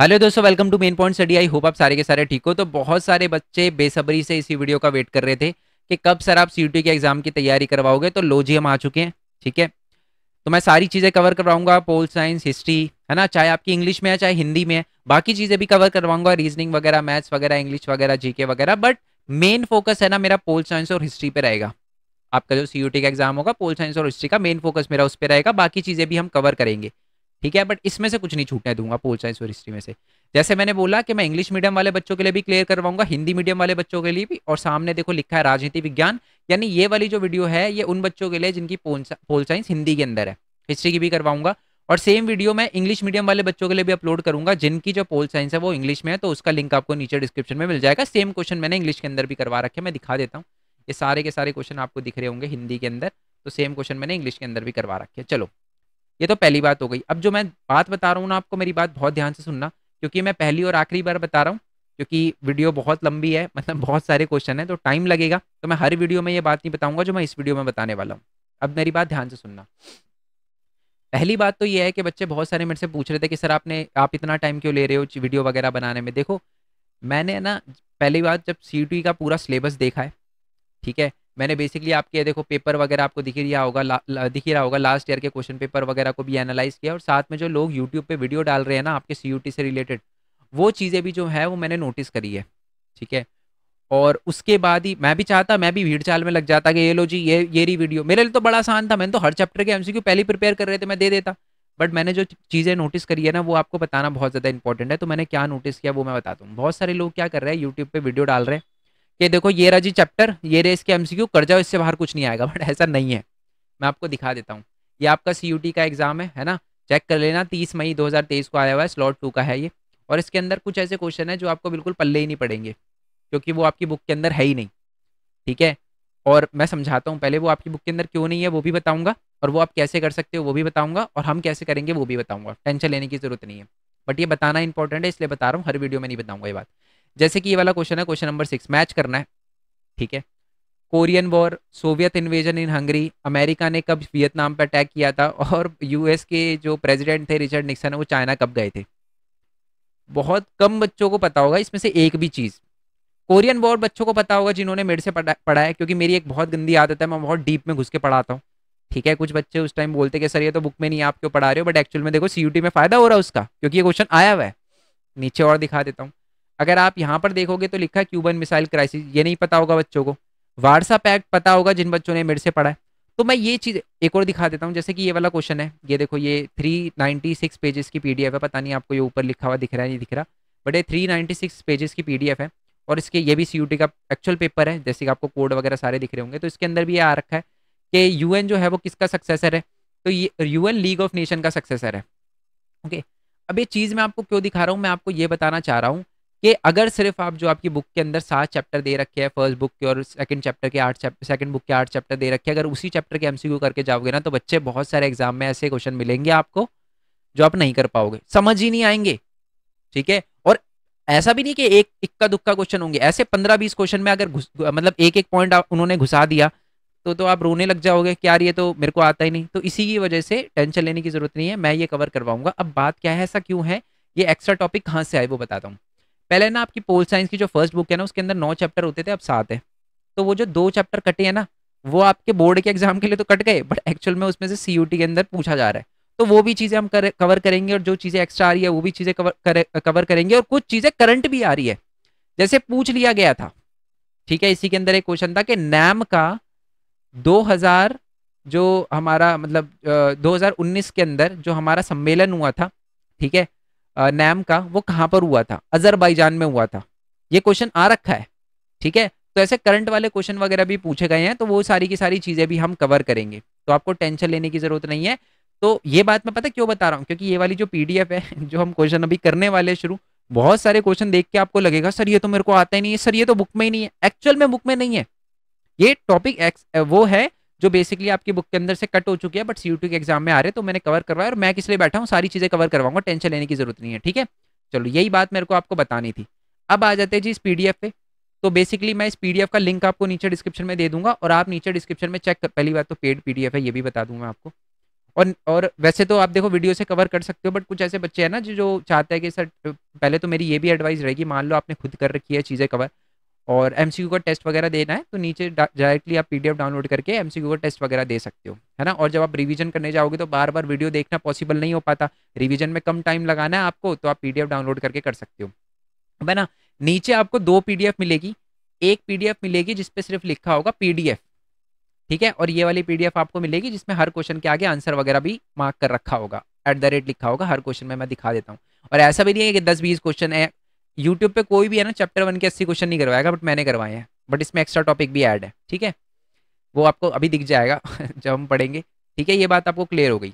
Hello दोस्तों welcome to main point study I hope आप सारे के सारे ठीक हो तो बहुत सारे बच्चे बेसब्री से इसी वीडियो का वेट कर रहे थे कि कब सर आप सी के एग्जाम की तैयारी करवाओगे तो लो जी हम आ चुके हैं ठीक है तो मैं सारी चीज़ें कवर करवाऊंगा पोल साइंस हिस्ट्री है ना चाहे आपकी इंग्लिश में है चाहे हिंदी में है बाकी चीज़ें भी कवर करवाऊंगा रीजनिंग वगैरह मैथ्स वगैरह इंग्लिश वगैरह जी वगैरह बट मेन फोकस है ना मेरा पोल साइंस और हिस्ट्री पर रहेगा आपका जो सी का एग्जाम होगा पोल साइंस और हिस्ट्री का मेन फोकस मेरा उस पर रहेगा बाकी चीज़ें भी हम कवर करेंगे ठीक है बट इसमें से कुछ नहीं छूटने दूंगा पोल साइंस और हिस्ट्री में से जैसे मैंने बोला कि मैं इंग्लिश मीडियम वाले बच्चों के लिए भी क्लियर करवाऊंगा हिंदी मीडियम वाले बच्चों के लिए भी और सामने देखो लिखा है राजनीति विज्ञान यानी ये वाली जो वीडियो है ये उन बच्चों के लिए जिनकी पोल साइंस हिंदी के अंदर है हिस्ट्री की भी करवाऊंगा और सेम वीडियो मैं इंग्लिश मीडियम वाले बच्चों के लिए भी अपलोड करूंगा जिनकी जो पोल साइंस है वो इंग्लिश में है तो उसका लिंक आपको नीचे डिस्क्रिप्शन में मिल जाएगा सेम क्वेश्चन मैंने इंग्लिश के अंदर भी करवा रखे मैं दिखा देता हूँ ये सारे के सारे क्वेश्चन आपको दिख रहे होंगे हिंदी के अंदर तो सेम क्वेश्चन मैंने इंग्लिश के अंदर भी करवा रखे चलो ये तो पहली बात हो गई अब जो मैं बात बता रहा हूँ ना आपको मेरी बात बहुत ध्यान से सुनना क्योंकि मैं पहली और आखिरी बार बता रहा हूँ क्योंकि वीडियो बहुत लंबी है मतलब बहुत सारे क्वेश्चन हैं तो टाइम लगेगा तो मैं हर वीडियो में ये बात नहीं बताऊंगा जो मैं इस वीडियो में बताने वाला हूँ अब मेरी बात ध्यान से सुनना पहली बात तो ये है कि बच्चे बहुत सारे मेरे से पूछ रहे थे कि सर आपने आप इतना टाइम क्यों ले रहे हो वीडियो वगैरह बनाने में देखो मैंने ना पहली बात जब सी e का पूरा सिलेबस देखा है ठीक है मैंने बेसिकली आपके देखो पेपर वगैरह आपको दिख रहा होगा दिख रहा होगा लास्ट ईयर के क्वेश्चन पेपर वगैरह को भी एनालाइज किया और साथ में जो लोग यूट्यूब पे वीडियो डाल रहे हैं ना आपके सी से रिलेटेड वो चीज़ें भी जो है वो मैंने नोटिस करी है ठीक है और उसके बाद ही मैं भी चाहता मैं भी भीड़ चाल में लग जाता कि ये लो जी ये ये रही वीडियो मेरे लिए तो बड़ा आसान था मैंने तो हर चैप्टर के एमसीक्यू पहले प्रिपेयर कर रहे थे मैं दे देता बट मैंने जो चीज़ें नोटिस करी है ना वो आपको बताना बहुत ज़्यादा इंपॉर्टेंट है तो मैंने क्या नोटिस किया वो मैं बताता हूँ बहुत सारे लोग क्या कर रहे हैं यूट्यूब पर वीडियो डाल रहे हैं कि देखो ये रहा जी चैप्टर ये रहे इसके एमसीक्यू कर जाओ इससे बाहर कुछ नहीं आएगा बट ऐसा नहीं है मैं आपको दिखा देता हूँ ये आपका सी का एग्ज़ाम है है ना चेक कर लेना तीस मई 2023 को आया हुआ है स्लॉट टू का है ये और इसके अंदर कुछ ऐसे क्वेश्चन है जो आपको बिल्कुल पल्ले ही नहीं पड़ेंगे क्योंकि वो आपकी बुक के अंदर है ही नहीं ठीक है और मैं समझाता हूँ पहले वो आपकी बुक के अंदर क्यों नहीं है वो भी बताऊँगा और वो आप कैसे कर सकते हो वो भी बताऊँगा और हम कैसे करेंगे वो भी बताऊँगा टेंशन लेने की ज़रूरत नहीं है बट ये बताना इंपॉर्टेंट है इसलिए बता रहा हूँ हर वीडियो में नहीं बताऊँगा ये बात जैसे कि ये वाला क्वेश्चन है क्वेश्चन नंबर सिक्स मैच करना है ठीक है Korean war Soviet invasion in Hungary America ने कब वियतनाम पर अटैक किया था और यूएस के जो प्रेसिडेंट थे रिचर्ड निक्सन वो चाइना कब गए थे बहुत कम बच्चों को पता होगा इसमें से एक भी चीज़ कोरियन वॉर बच्चों को पता होगा जिन्होंने मेरे से पढ़ा पढ़ा है क्योंकि मेरी एक बहुत गंदी आदत है मैं बहुत डीप में घुस के पढ़ाता हूँ ठीक है कुछ बच्चे उस टाइम बोलते कि सर ये तो बुक में नहीं आप क्यों पढ़ा रहे हो बट एक्चुअल में देखो सी में फ़ायदा हो रहा है उसका क्योंकि ये क्वेश्चन आया हुआ है नीचे और दिखा देता हूँ अगर आप यहाँ पर देखोगे तो लिखा है क्यूबन मिसाइल क्राइसिस ये नहीं पता होगा बच्चों को वारसा पैक्ट पता होगा जिन बच्चों ने मेरे से पढ़ा है तो मैं ये चीज़ एक और दिखा देता हूँ जैसे कि ये वाला क्वेश्चन है ये देखो ये 396 पेजेस की पीडीएफ है पता नहीं आपको ये ऊपर लिखा हुआ दिख रहा है नहीं दिख रहा बट ये सिक्स पेजेस की पीडीएफ है और इसके ये भी सी का एक्चुअल पेपर है जैसे कि आपको कोड वगैरह सारे दिख रहे होंगे तो इसके अंदर भी ये आ रखा है कि यू जो है वो किसका सक्सेसर है तो ये यू लीग ऑफ नेशन का सक्सेसर है ओके अब ये चीज़ मैं आपको क्यों दिखा रहा हूँ मैं आपको ये बताना चाह रहा हूँ कि अगर सिर्फ आप जो आपकी बुक के अंदर सात चैप्टर दे रखे हैं फर्स्ट बुक के और सेकंड चैप्टर के आठ चैप्टर सेकंड बुक के आठ चैप्टर दे रखे हैं अगर उसी चैप्टर के एमसीक्यू करके जाओगे ना तो बच्चे बहुत सारे एग्जाम में ऐसे क्वेश्चन मिलेंगे आपको जो आप नहीं कर पाओगे समझ ही नहीं आएंगे ठीक है और ऐसा भी नहीं कि एक इक्का दुक्का क्वेश्चन होंगे ऐसे पंद्रह बीस क्वेश्चन में अगर मतलब एक एक पॉइंट उन्होंने घुसा दिया तो तो आप रोने लग जाओगे क्या ये तो मेरे को आता ही नहीं तो इसी की वजह से टेंशन लेने की जरूरत नहीं है मैं ये कवर करवाऊंगा अब बात क्या है ऐसा क्यों है ये एक्स्ट्रा टॉपिक कहाँ से आए वो बताता हूँ पहले ना आपकी पोल साइंस की जो फर्स्ट बुक है ना उसके अंदर नौ चैप्टर होते थे अब सात है तो वो जो दो चैप्टर कटे हैं ना वो आपके बोर्ड के एग्जाम के लिए तो कट गए बट एक्चुअल में उसमें से सी के अंदर पूछा जा रहा है तो वो भी चीज़ें हम कर, कवर करेंगे और जो चीज़ें एक्स्ट्रा आ रही है वो भी चीज़ें कवर कर, कवर करेंगे और कुछ चीज़ें करंट भी आ रही है जैसे पूछ लिया गया था ठीक है इसी के अंदर एक क्वेश्चन था कि नैम का 2000 जो हमारा मतलब 2019 के अंदर जो हमारा सम्मेलन हुआ था ठीक है नैम का वो कहाँ पर हुआ था अजरबैजान में हुआ था ये क्वेश्चन आ रखा है ठीक है तो ऐसे करंट वाले क्वेश्चन वगैरह भी पूछे गए हैं तो वो सारी की सारी चीज़ें भी हम कवर करेंगे तो आपको टेंशन लेने की ज़रूरत नहीं है तो ये बात मैं पता क्यों बता रहा हूँ क्योंकि ये वाली जो पी है जो हम क्वेश्चन अभी करने वाले शुरू बहुत सारे क्वेश्चन देख के आपको लगेगा सर ये तो मेरे को आता ही नहीं है सर ये तो बुक में ही नहीं है एक्चुअल में बुक में नहीं है ये टॉपिक वो है जो बेसिकली आपकी बुक के अंदर से कट हो चुकी है बट सी के एग्जाम में आ रहे तो मैंने कवर करवाया और मैं किस लिए बैठा हूँ सारी चीज़ें कवर करवाऊंगा टेंशन लेने की जरूरत नहीं है ठीक है चलो यही बात मेरे को आपको बतानी थी अब आ जाते हैं जी इस पी पे तो बेसिकली मैं इस पी का लिंक आपको नीचे डिस्क्रिप्शन में दे दूंगा और आप नीचे डिस्क्रिप्शन में चेक पहली बात तो पेड पी है ये भी बता दूँ मैं आपको और और वैसे तो आप देखो वीडियो से कवर कर सकते हो बट कुछ ऐसे बच्चे हैं ना जो जो चाहते हैं कि सर पहले तो मेरी ये भी एडवाइस रहेगी मान लो आपने खुद कर रखी है चीज़ें कवर और एम का टेस्ट वगैरह देना है तो नीचे डायरेक्टली आप पी डाउनलोड करके एम का टेस्ट वगैरह दे सकते हो है ना और जब आप रिवीजन करने जाओगे तो बार बार वीडियो देखना पॉसिबल नहीं हो पाता रिवीजन में कम टाइम लगाना है आपको तो आप पी डाउनलोड करके कर सकते हो है ना नीचे आपको दो पी मिलेगी एक पी मिलेगी जिसपे सिर्फ लिखा होगा पी ठीक है और ये वाली पी आपको मिलेगी जिसमें हर क्वेश्चन के आगे आंसर वगैरह भी मार्क कर रखा होगा एट द रेट लिखा होगा हर क्वेश्चन में मैं दिखा देता हूँ और ऐसा भी नहीं है कि दस बीस क्वेश्चन है यूट्यूब पे कोई भी है ना चैप्टर वन के अस्सी क्वेश्चन नहीं करवाएगा बट मैंने करवाए हैं बट इसमें एक्स्ट्रा टॉपिक भी ऐड है ठीक है वो आपको अभी दिख जाएगा जब हम पढ़ेंगे ठीक है ये बात आपको क्लियर हो गई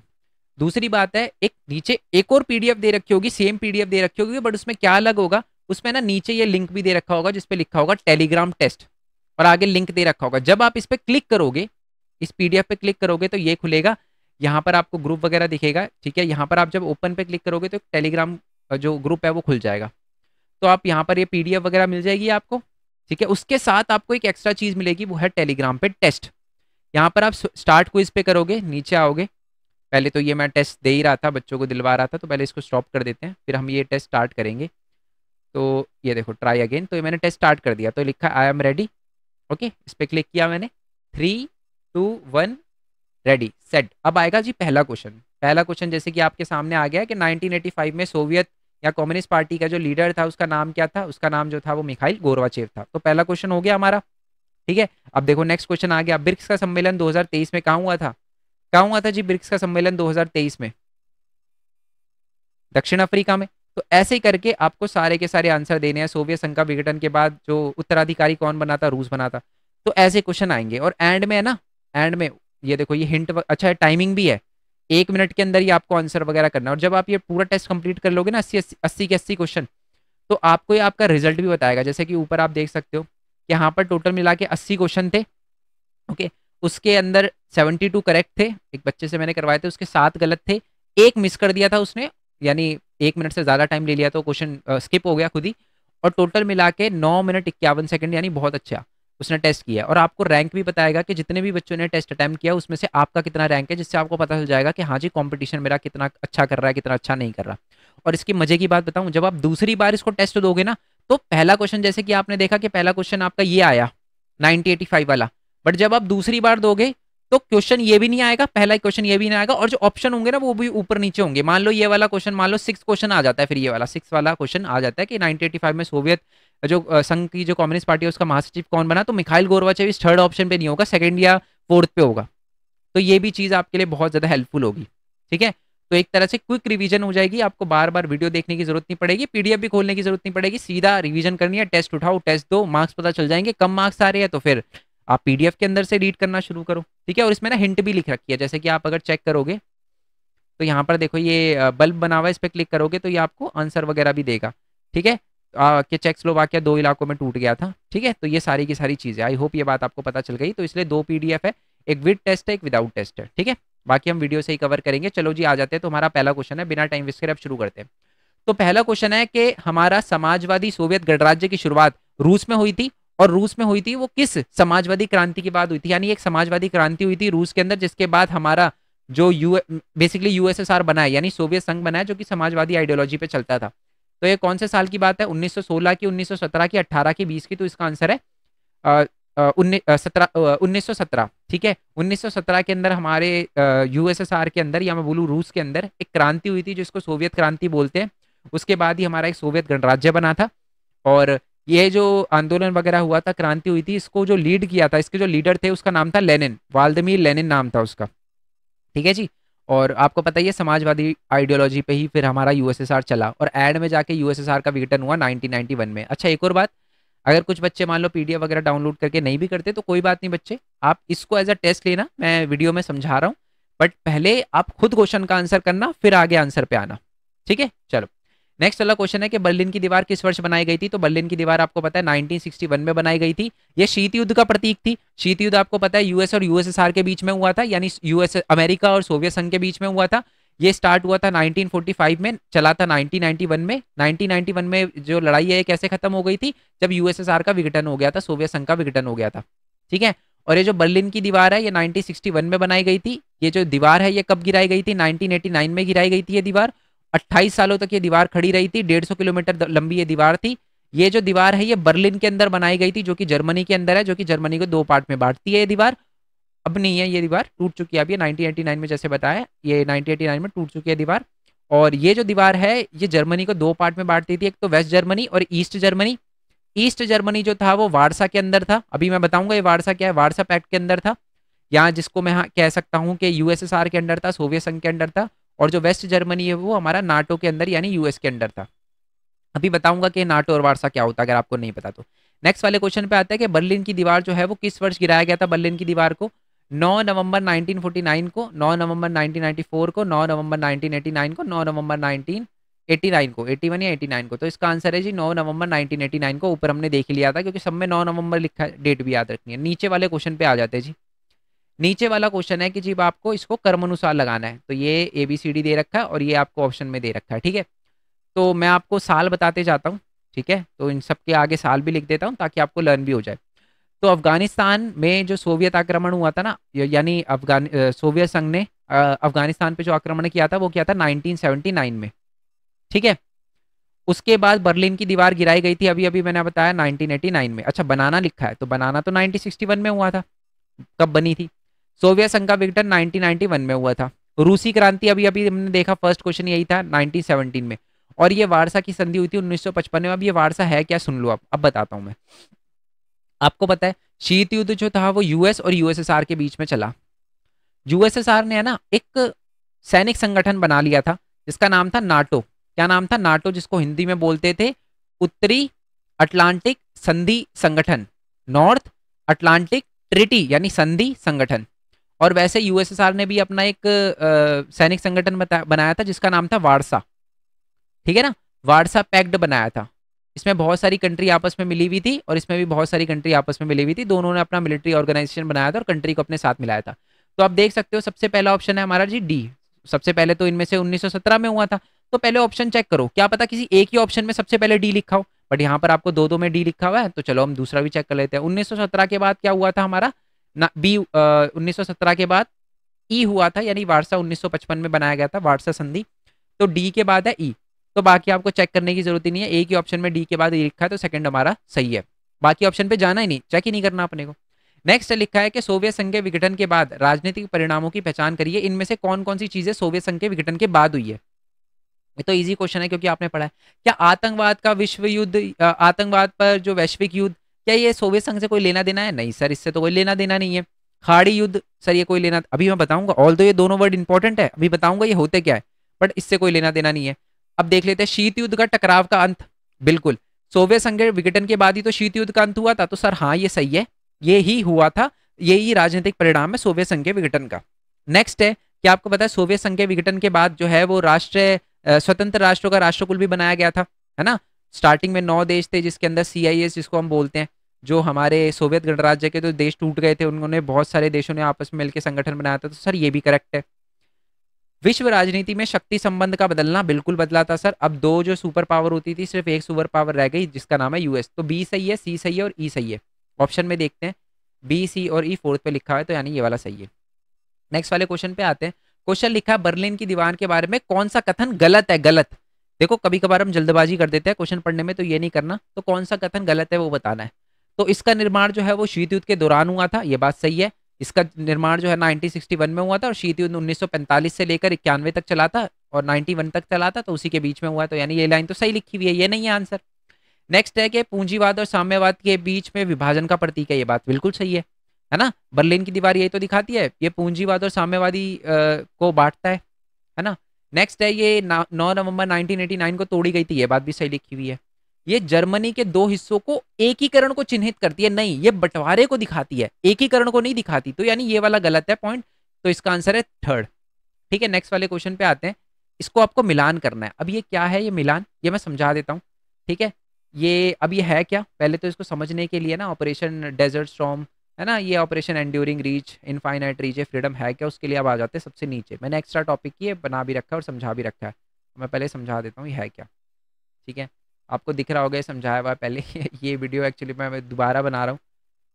दूसरी बात है एक नीचे एक और पीडीएफ दे रखी होगी सेम पीडीएफ दे रखी होगी बट उसमें क्या अलग होगा उसमें ना नीचे ये लिंक भी दे रखा होगा जिसपे लिखा होगा टेलीग्राम टेस्ट और आगे लिंक दे रखा होगा जब आप इस पर क्लिक करोगे इस पीडीएफ पे क्लिक करोगे तो ये खुलेगा यहाँ पर आपको ग्रुप वगैरह दिखेगा ठीक है यहाँ पर आप जब ओपन पे क्लिक करोगे तो टेलीग्राम जो ग्रुप है वो खुल जाएगा तो आप यहाँ पर ये पी वगैरह मिल जाएगी आपको ठीक है उसके साथ आपको एक एक्स्ट्रा चीज़ मिलेगी वो है टेलीग्राम पे टेस्ट यहाँ पर आप स्टार्ट को पे करोगे नीचे आओगे पहले तो ये मैं टेस्ट दे ही रहा था बच्चों को दिलवा रहा था तो पहले इसको स्टॉप कर देते हैं फिर हम ये टेस्ट स्टार्ट करेंगे तो ये देखो ट्राई अगेन तो ये मैंने टेस्ट स्टार्ट कर दिया तो लिखा आई एम रेडी ओके इस पर क्लिक किया मैंने three two one ready set अब आएगा जी पहला क्वेश्चन पहला क्वेश्चन जैसे कि आपके सामने आ गया कि 1985 में सोवियत या कम्युनिस्ट पार्टी का जो लीडर था उसका नाम क्या था उसका नाम जो था वो मिखाइल गोरवाचेव था तो पहला क्वेश्चन हो गया हमारा ठीक है अब देखो नेक्स्ट क्वेश्चन आ गया ब्रिक्स का सम्मेलन 2023 में कहा हुआ था कहा हुआ था जी ब्रिक्स का सम्मेलन 2023 में दक्षिण अफ्रीका में तो ऐसे ही करके आपको सारे के सारे आंसर देने हैं सोवियत संघ का विघटन के बाद जो उत्तराधिकारी कौन बना था रूस बना था तो ऐसे क्वेश्चन आएंगे और एंड में है ना एंड में ये देखो ये हिंट अच्छा है टाइमिंग भी है एक मिनट के अंदर ही आपको आंसर वगैरह करना और जब आप ये पूरा टेस्ट कंप्लीट कर लोगे ना अस्सी अस्सी के अस्सी क्वेश्चन तो आपको ये आपका रिजल्ट भी बताएगा जैसे कि ऊपर आप देख सकते हो यहाँ पर टोटल मिला के अस्सी क्वेश्चन थे ओके उसके अंदर सेवेंटी टू करेक्ट थे एक बच्चे से मैंने करवाए थे उसके सात गलत थे एक मिस कर दिया था उसने यानी एक मिनट से ज़्यादा टाइम ले लिया तो क्वेश्चन स्किप हो गया खुद ही और टोटल मिला के नौ मिनट इक्यावन सेकेंड यानी बहुत अच्छा उसने टेस्ट किया और आपको रैंक भी बताएगा कि जितने भी बच्चों ने टेस्ट अटैम्प्ट किया उसमें से आपका कितना रैंक है जिससे आपको पता चल जाएगा कि हाँ जी कॉम्पिटिशन मेरा कितना अच्छा कर रहा है कितना अच्छा नहीं कर रहा और इसकी मजे की बात बताऊँ जब आप दूसरी बार इसको टेस्ट दोगे ना तो पहला क्वेश्चन जैसे कि आपने देखा कि पहला क्वेश्चन आपका ये आया नाइनटी एटी फाइव वाला बट जब आप दूसरी बार दोगे तो क्वेश्चन ये भी नहीं आएगा पहला क्वेश्चन ये भी नहीं आएगा और जो ऑप्शन होंगे ना वो भी ऊपर नीचे होंगे मान लो ये वाला क्वेश्चन मान लो सिक्स क्वेश्चन आ जाता है फिर ये वाला सिक्स वाला क्वेश्चन आ जाता है कि नाइनटीन में सोवियत जो संघ की जो कम्युनिस्ट पार्टी है उसका महासचिव कौन बना तो मिखाइल गोरवा इस थर्ड ऑप्शन पे नहीं होगा सेकेंड या फोर्थ पे होगा तो ये भी चीज़ आपके लिए बहुत ज़्यादा हेल्पफुल होगी ठीक है तो एक तरह से क्विक रिवीजन हो जाएगी आपको बार बार वीडियो देखने की जरूरत नहीं पड़ेगी पीडीएफ भी खोलने की जरूरत नहीं पड़ेगी सीधा रिवीजन करनी है टेस्ट उठाओ टेस्ट दो मार्क्स पता चल जाएंगे कम मार्क्स आ रहे हैं तो फिर आप पीडीएफ के अंदर से रीड करना शुरू करो ठीक है और इसमें ना हिंट भी लिख रखी है जैसे कि आप अगर चेक करोगे तो यहाँ पर देखो ये बल्ब बना हुआ है इस पर क्लिक करोगे तो ये आपको आंसर वगैरह भी देगा ठीक है कि चेक वाक्य दो इलाकों में टूट गया था ठीक है तो ये सारी की सारी चीज़ें आई होप ये बात आपको पता चल गई तो इसलिए दो पी है एक विद टेस्ट है एक विदाउट टेस्ट है ठीक है बाकी हम वीडियो से ही कवर करेंगे चलो जी आ जाते हैं तो हमारा पहला क्वेश्चन है बिना टाइम वेस्ट करे अब शुरू करते हैं तो पहला क्वेश्चन है कि हमारा समाजवादी सोवियत गणराज्य की शुरुआत रूस में हुई थी और रूस में हुई थी वो किस समाजवादी क्रांति के बाद हुई थी यानी एक समाजवादी क्रांति हुई थी रूस के अंदर जिसके बाद हमारा जो यू बेसिकली यूएसएसआर बना है यानी सोवियत संघ बना है जो कि समाजवादी आइडियोलॉजी पे चलता था तो ये कौन से साल की बात है 1916 की 1917 की 18 की 20 की तो इसका आंसर है उन्नीस सौ सत्रह ठीक है 1917 के अंदर हमारे यूएसएसआर के अंदर या मैं बोलूँ रूस के अंदर एक क्रांति हुई थी जिसको सोवियत क्रांति बोलते हैं उसके बाद ही हमारा एक सोवियत गणराज्य बना था और ये जो आंदोलन वगैरह हुआ था क्रांति हुई थी इसको जो लीड किया था इसके जो लीडर थे उसका नाम था लेनिन वाल्दमीर लेनिन नाम था उसका ठीक है जी और आपको पता ही है समाजवादी आइडियोलॉजी पे ही फिर हमारा यूएसएसआर चला और एड में जाके यूएसएसआर का विघटन हुआ 1991 में अच्छा एक और बात अगर कुछ बच्चे मान लो पीडीएफ वगैरह डाउनलोड करके नहीं भी करते तो कोई बात नहीं बच्चे आप इसको एज अ टेस्ट लेना मैं वीडियो में समझा रहा हूँ बट पहले आप खुद क्वेश्चन का आंसर करना फिर आगे आंसर पे आना ठीक है चलो नेक्स्ट वाला क्वेश्चन है कि बर्लिन की दीवार किस वर्ष बनाई गई थी तो बर्लिन की दीवार आपको पता है 1961 में बनाई गई थी यह शीत युद्ध का प्रतीक थी शीत युद्ध आपको पता है यूएस और यूएसएसआर के बीच में हुआ था यानी यूएस अमेरिका और सोवियत संघ के बीच में हुआ था ये स्टार्ट हुआ था नाइनटीन में चला था नाइनटीन में नाइनटीन में जो लड़ाई है कैसे खत्म हो गई थी जब यूएसएसआर का विघटन हो गया था सोवियत संघ का विघटन हो गया था ठीक है और ये जो बर्लिन की दीवार है ये 1961 में बनाई गई थी ये जो दीवार है ये कब गिराई गई थी 1989 में गिराई गई थी ये दीवार अट्ठाईस सालों तक ये दीवार खड़ी रही थी डेढ़ किलोमीटर लंबी ये दीवार थी ये जो दीवार है ये बर्लिन के अंदर बनाई गई थी जो कि जर्मनी के अंदर है जो कि जर्मनी को दो पार्ट में बांटती है ये दीवार अब नहीं है ये दीवार टूट चुकी है अब ये में जैसे बताया ये नाइनटीन में टूट चुकी है दीवार और ये जो दीवार है ये जर्मनी को दो पार्ट में बांटती थी एक तो वेस्ट जर्मनी और ईस्ट जर्मनी ईस्ट जर्मनी जो था वो वारसा के अंदर था अभी मैं बताऊंगा ये वारसा क्या है वारसा पैक्ट के अंदर था या जिसको मैं हाँ कह सकता हूँ कि यूएसएसआर के अंडर था सोवियत संघ के अंडर था और जो वेस्ट जर्मनी है वो हमारा नाटो के अंदर यानी यूएस के अंडर था अभी बताऊंगा कि नाटो और वारसा क्या होता अगर आपको नहीं पता तो नेक्स्ट वाले क्वेश्चन पे आता है कि बर्लिन की दीवार जो है वो किस वर्ष गिराया गया था बर्लिन की दीवार को 9 नवंबर 1949 को 9 नवंबर 1994 को 9 नवंबर 1989 को 9 नवंबर 1989 को 81 या 89 को तो इसका आंसर है जी 9 नवंबर 1989 को ऊपर हमने देख लिया था क्योंकि सब में 9 नवंबर लिखा डेट भी याद रखनी है नीचे वाले क्वेश्चन पे आ जाते हैं जी नीचे वाला क्वेश्चन है कि जी आपको इसको कर्म अनुसार लगाना है तो ये ए बी सी डी दे रखा है और ये आपको ऑप्शन में दे रखा है ठीक है तो मैं आपको साल बताते जाता हूँ ठीक है तो इन सब के आगे साल भी लिख देता हूँ ताकि आपको लर्न भी हो जाए तो अफगानिस्तान में जो सोवियत आक्रमण हुआ था ना यानी अफगान सोवियत संघ ने अफगानिस्तान पे जो आक्रमण किया था वो किया था 1979 में ठीक है उसके बाद बर्लिन की दीवार गिराई गई थी अभी अभी मैंने बताया 1989 में अच्छा बनाना लिखा है तो बनाना तो 1961 में हुआ था कब बनी थी सोवियत संघ का विघटन 1991 में हुआ था रूसी क्रांति अभी अभी हमने देखा फर्स्ट क्वेश्चन यही था 1917 में और ये वारसा की संधि हुई थी 1955 में अब ये वारसा है क्या सुन लो आप अब बताता हूँ मैं आपको पता है शीत युद्ध जो था वो यूएस और यूएसएसआर के बीच में चला यूएसएसआर ने है ना एक सैनिक संगठन बना लिया था जिसका नाम था नाटो क्या नाम था नाटो जिसको हिंदी में बोलते थे उत्तरी अटलांटिक संधि संगठन नॉर्थ अटलांटिक ट्रिटी यानी संधि संगठन और वैसे यूएसएसआर ने भी अपना एक आ, सैनिक संगठन बनाया था जिसका नाम था वारसा ठीक है ना वारसा पैक्ट बनाया था इसमें बहुत सारी कंट्री आपस में मिली हुई थी और इसमें भी बहुत सारी कंट्री आपस में मिली हुई थी दोनों ने अपना मिलिट्री ऑर्गेनाइजेशन बनाया था और कंट्री को अपने साथ मिलाया था तो आप देख सकते हो सबसे पहला ऑप्शन है हमारा जी डी सबसे पहले तो इनमें से 1917 में हुआ था तो पहले ऑप्शन चेक करो क्या पता किसी एक ही ऑप्शन में सबसे पहले डी लिखा हो बट यहाँ पर आपको दो दो में डी लिखा हुआ है तो चलो हम दूसरा भी चेक कर लेते हैं उन्नीस के बाद क्या हुआ था हमारा बी उन्नीस के बाद ई हुआ था यानी वारसा 1955 में बनाया गया था वारसा संधि तो डी के बाद है ई तो बाकी आपको चेक करने की जरूरत ही नहीं है ए के ऑप्शन में डी के बाद ई लिखा है तो सेकंड हमारा सही है बाकी ऑप्शन पे जाना ही नहीं चेक ही नहीं करना अपने को नेक्स्ट लिखा है कि सोवियत संघ के विघटन के बाद राजनीतिक परिणामों की पहचान करिए इनमें से कौन कौन सी चीजें सोवियत संघ के विघटन के बाद हुई है ये तो ईजी क्वेश्चन है क्योंकि आपने पढ़ा है क्या आतंकवाद का विश्व युद्ध आतंकवाद पर जो वैश्विक युद्ध क्या ये सोवियत संघ से कोई लेना देना है नहीं सर इससे तो कोई लेना देना नहीं है खाड़ी युद्ध सर ये कोई लेना अभी मैं बताऊंगा ऑल दो ये दोनों वर्ड इंपॉर्टेंट है अभी बताऊंगा ये होते क्या है बट इससे कोई लेना देना नहीं है अब देख लेते हैं शीत युद्ध का टकराव का अंत बिल्कुल सोवियत संघ के विघटन के बाद ही तो शीत युद्ध का अंत हुआ था तो सर हाँ ये सही है ये ही हुआ था यही राजनीतिक परिणाम है सोवियत संघ के विघटन का नेक्स्ट है क्या आपको पता है सोवियत संघ के विघटन के बाद जो है वो राष्ट्र स्वतंत्र राष्ट्रों का राष्ट्रकुल भी बनाया गया था है ना स्टार्टिंग में नौ देश थे जिसके अंदर सी जिसको हम बोलते हैं जो हमारे सोवियत गणराज्य के तो देश टूट गए थे उन्होंने बहुत सारे देशों ने आपस में मिलकर संगठन बनाया था तो सर ये भी करेक्ट है विश्व राजनीति में शक्ति संबंध का बदलना बिल्कुल बदला था सर अब दो जो सुपर पावर होती थी सिर्फ एक सुपर पावर रह गई जिसका नाम है यूएस तो बी सही है सी सही है और ई e सही है ऑप्शन में देखते हैं बी सी और ई e फोर्थ पे लिखा है तो यानी ये वाला सही है नेक्स्ट वाले क्वेश्चन पे आते हैं क्वेश्चन लिखा है बर्लिन की दीवार के बारे में कौन सा कथन गलत है गलत देखो कभी कभार हम जल्दबाजी कर देते हैं क्वेश्चन पढ़ने में तो ये नहीं करना तो कौन सा कथन गलत है वो बताना है तो इसका निर्माण जो है वो शीत युद्ध के दौरान हुआ था ये बात सही है इसका निर्माण जो है 1961 में हुआ था और शीत युद्ध 1945 से लेकर इक्यानवे तक चला था और 91 तक चला था तो उसी के बीच में हुआ तो यानी ये लाइन तो सही लिखी हुई है ये नहीं है आंसर नेक्स्ट है कि पूंजीवाद और साम्यवाद के बीच में विभाजन का प्रतीक है ये बात बिल्कुल सही है है ना बर्लिन की दीवार यही तो दिखाती है ये पूंजीवाद और साम्यवादी को बांटता है है ना नेक्स्ट है ये नौ नवंबर नाइनटीन को तोड़ी गई थी ये बात भी सही लिखी हुई है ये जर्मनी के दो हिस्सों को एकीकरण को चिन्हित करती है नहीं ये बंटवारे को दिखाती है एकीकरण को नहीं दिखाती तो यानी ये वाला गलत है पॉइंट तो इसका आंसर है थर्ड ठीक है नेक्स्ट वाले क्वेश्चन पे आते हैं इसको आपको मिलान करना है अब ये क्या है ये मिलान ये मैं समझा देता हूँ ठीक है ये अब ये है क्या पहले तो इसको समझने के लिए ना ऑपरेशन डेजर्ट स्ट्रॉम है ना ये operation enduring reach infinite reach है फ्रीडम है क्या उसके लिए अब आ जाते हैं सबसे नीचे मैंने एक्स्ट्रा टॉपिक ये बना भी रखा है और समझा भी रखा है मैं पहले समझा देता हूँ ये है क्या ठीक है आपको दिख रहा होगा समझाया हुआ पहले ये वीडियो एक्चुअली मैं दोबारा बना रहा हूँ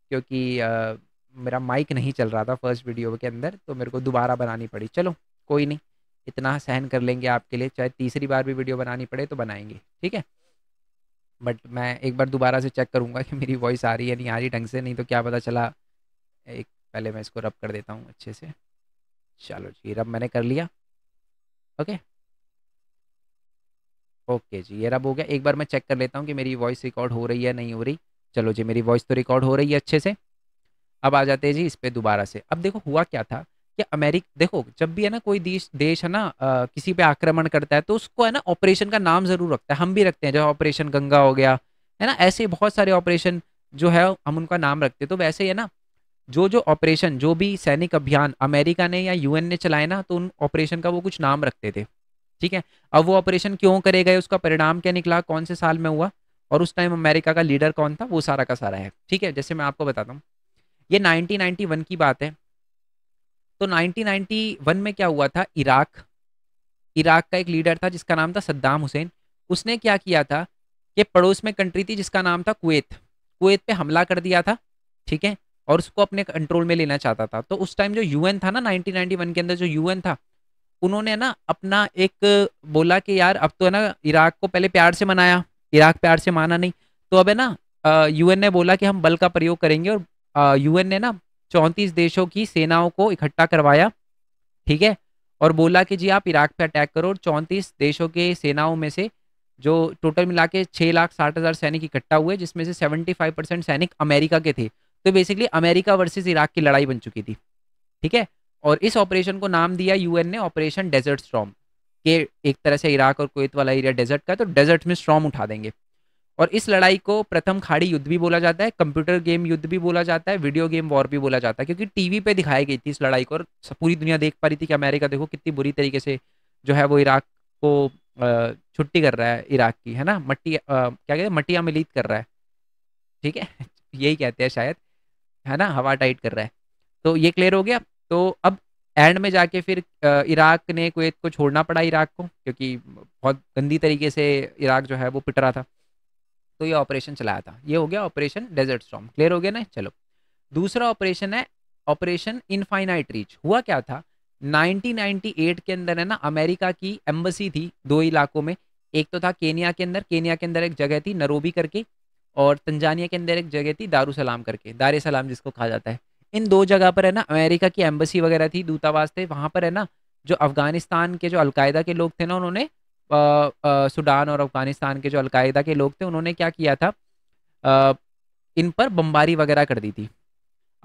क्योंकि आ, मेरा माइक नहीं चल रहा था फर्स्ट वीडियो के अंदर तो मेरे को दोबारा बनानी पड़ी चलो कोई नहीं इतना सहन कर लेंगे आपके लिए चाहे तीसरी बार भी वीडियो बनानी पड़े तो बनाएंगे ठीक है बट मैं एक बार दोबारा से चेक करूँगा कि मेरी वॉइस आ रही है नहीं आ रही ढंग से नहीं तो क्या पता चला एक पहले मैं इसको रब कर देता हूँ अच्छे से चलो जी रब मैंने कर लिया ओके ओके जी ये रब हो गया एक बार मैं चेक कर लेता हूँ कि मेरी वॉइस रिकॉर्ड हो रही है नहीं हो रही चलो जी मेरी वॉइस तो रिकॉर्ड हो रही है अच्छे से अब आ जाते हैं जी इस पर दोबारा से अब देखो हुआ क्या था कि अमेरिक देखो जब भी है ना कोई देश देश है ना आ, किसी पे आक्रमण करता है तो उसको है ना ऑपरेशन का नाम ज़रूर रखता है हम भी रखते हैं जैसे ऑपरेशन गंगा हो गया है ना ऐसे बहुत सारे ऑपरेशन जो है हम उनका नाम रखते हैं तो वैसे है ना जो जो ऑपरेशन जो भी सैनिक अभियान अमेरिका ने या यूएन ने चलाए ना तो उन ऑपरेशन का वो कुछ नाम रखते थे ठीक है अब वो ऑपरेशन क्यों करे गए उसका परिणाम क्या निकला कौन से साल में हुआ और उस टाइम अमेरिका का लीडर कौन था वो सारा का सारा है ठीक है जैसे मैं आपको बताता हूँ ये 1991 की बात है तो 1991 में क्या हुआ था इराक इराक का एक लीडर था जिसका नाम था सद्दाम हुसैन उसने क्या किया था कि पड़ोस में कंट्री थी जिसका नाम था कुवैत कुवैत पे हमला कर दिया था ठीक है और उसको अपने कंट्रोल में लेना चाहता था तो उस टाइम जो यूएन था ना 1991 के अंदर जो यूएन था उन्होंने ना अपना एक बोला कि यार अब तो है ना इराक को पहले प्यार से मनाया इराक प्यार से माना नहीं तो अब है ना यूएन ने बोला कि हम बल का प्रयोग करेंगे और यूएन ने ना चौंतीस देशों की सेनाओं को इकट्ठा करवाया ठीक है और बोला कि जी आप इराक पे अटैक करो और चौंतीस देशों के सेनाओं में से जो टोटल मिला के छः लाख साठ हज़ार सैनिक इकट्ठा हुए जिसमें से सेवेंटी फाइव परसेंट सैनिक अमेरिका के थे तो बेसिकली अमेरिका वर्सेज इराक की लड़ाई बन चुकी थी ठीक है और इस ऑपरेशन को नाम दिया यूएन ने ऑपरेशन डेजर्ट स्ट्रॉम के एक तरह से इराक और कोत वाला एरिया डेजर्ट का तो डेजर्ट में स्ट्रॉम उठा देंगे और इस लड़ाई को प्रथम खाड़ी युद्ध भी बोला जाता है कंप्यूटर गेम युद्ध भी बोला जाता है वीडियो गेम वॉर भी बोला जाता है क्योंकि टीवी पे दिखाई गई थी इस लड़ाई को और पूरी दुनिया देख पा रही थी कि अमेरिका देखो कितनी बुरी तरीके से जो है वो इराक को छुट्टी कर रहा है इराक की है ना मट्टी क्या कहते हैं मटिया मिलीत कर रहा है ठीक है यही कहते हैं शायद है ना हवा टाइट कर रहा है तो ये क्लियर हो गया तो अब एंड में जाके फिर इराक ने कुवैत को छोड़ना पड़ा इराक को क्योंकि बहुत गंदी तरीके से इराक जो है वो पिट रहा था तो ये ऑपरेशन चलाया था ये हो गया ऑपरेशन डेजर्ट स्टॉम क्लियर हो गया ना चलो दूसरा ऑपरेशन है ऑपरेशन इनफाइनाइट रीच हुआ क्या था 1998 के अंदर है ना अमेरिका की एम्बसी थी दो इलाकों में एक तो था केनिया के अंदर केनिया के अंदर एक जगह थी नरोबी करके और तंजानिया के अंदर एक जगह थी दारू सलाम करके दार सलाम जिसको कहा जाता है इन दो जगह पर है ना अमेरिका की एम्बेसी वगैरह थी दूतावास थे वहाँ पर है ना जो अफगानिस्तान के जो अलकायदा के लोग थे ना उन्होंने सूडान और अफगानिस्तान के जो अलकायदा के लोग थे उन्होंने क्या किया था आ, इन पर बम्बारी वगैरह कर दी थी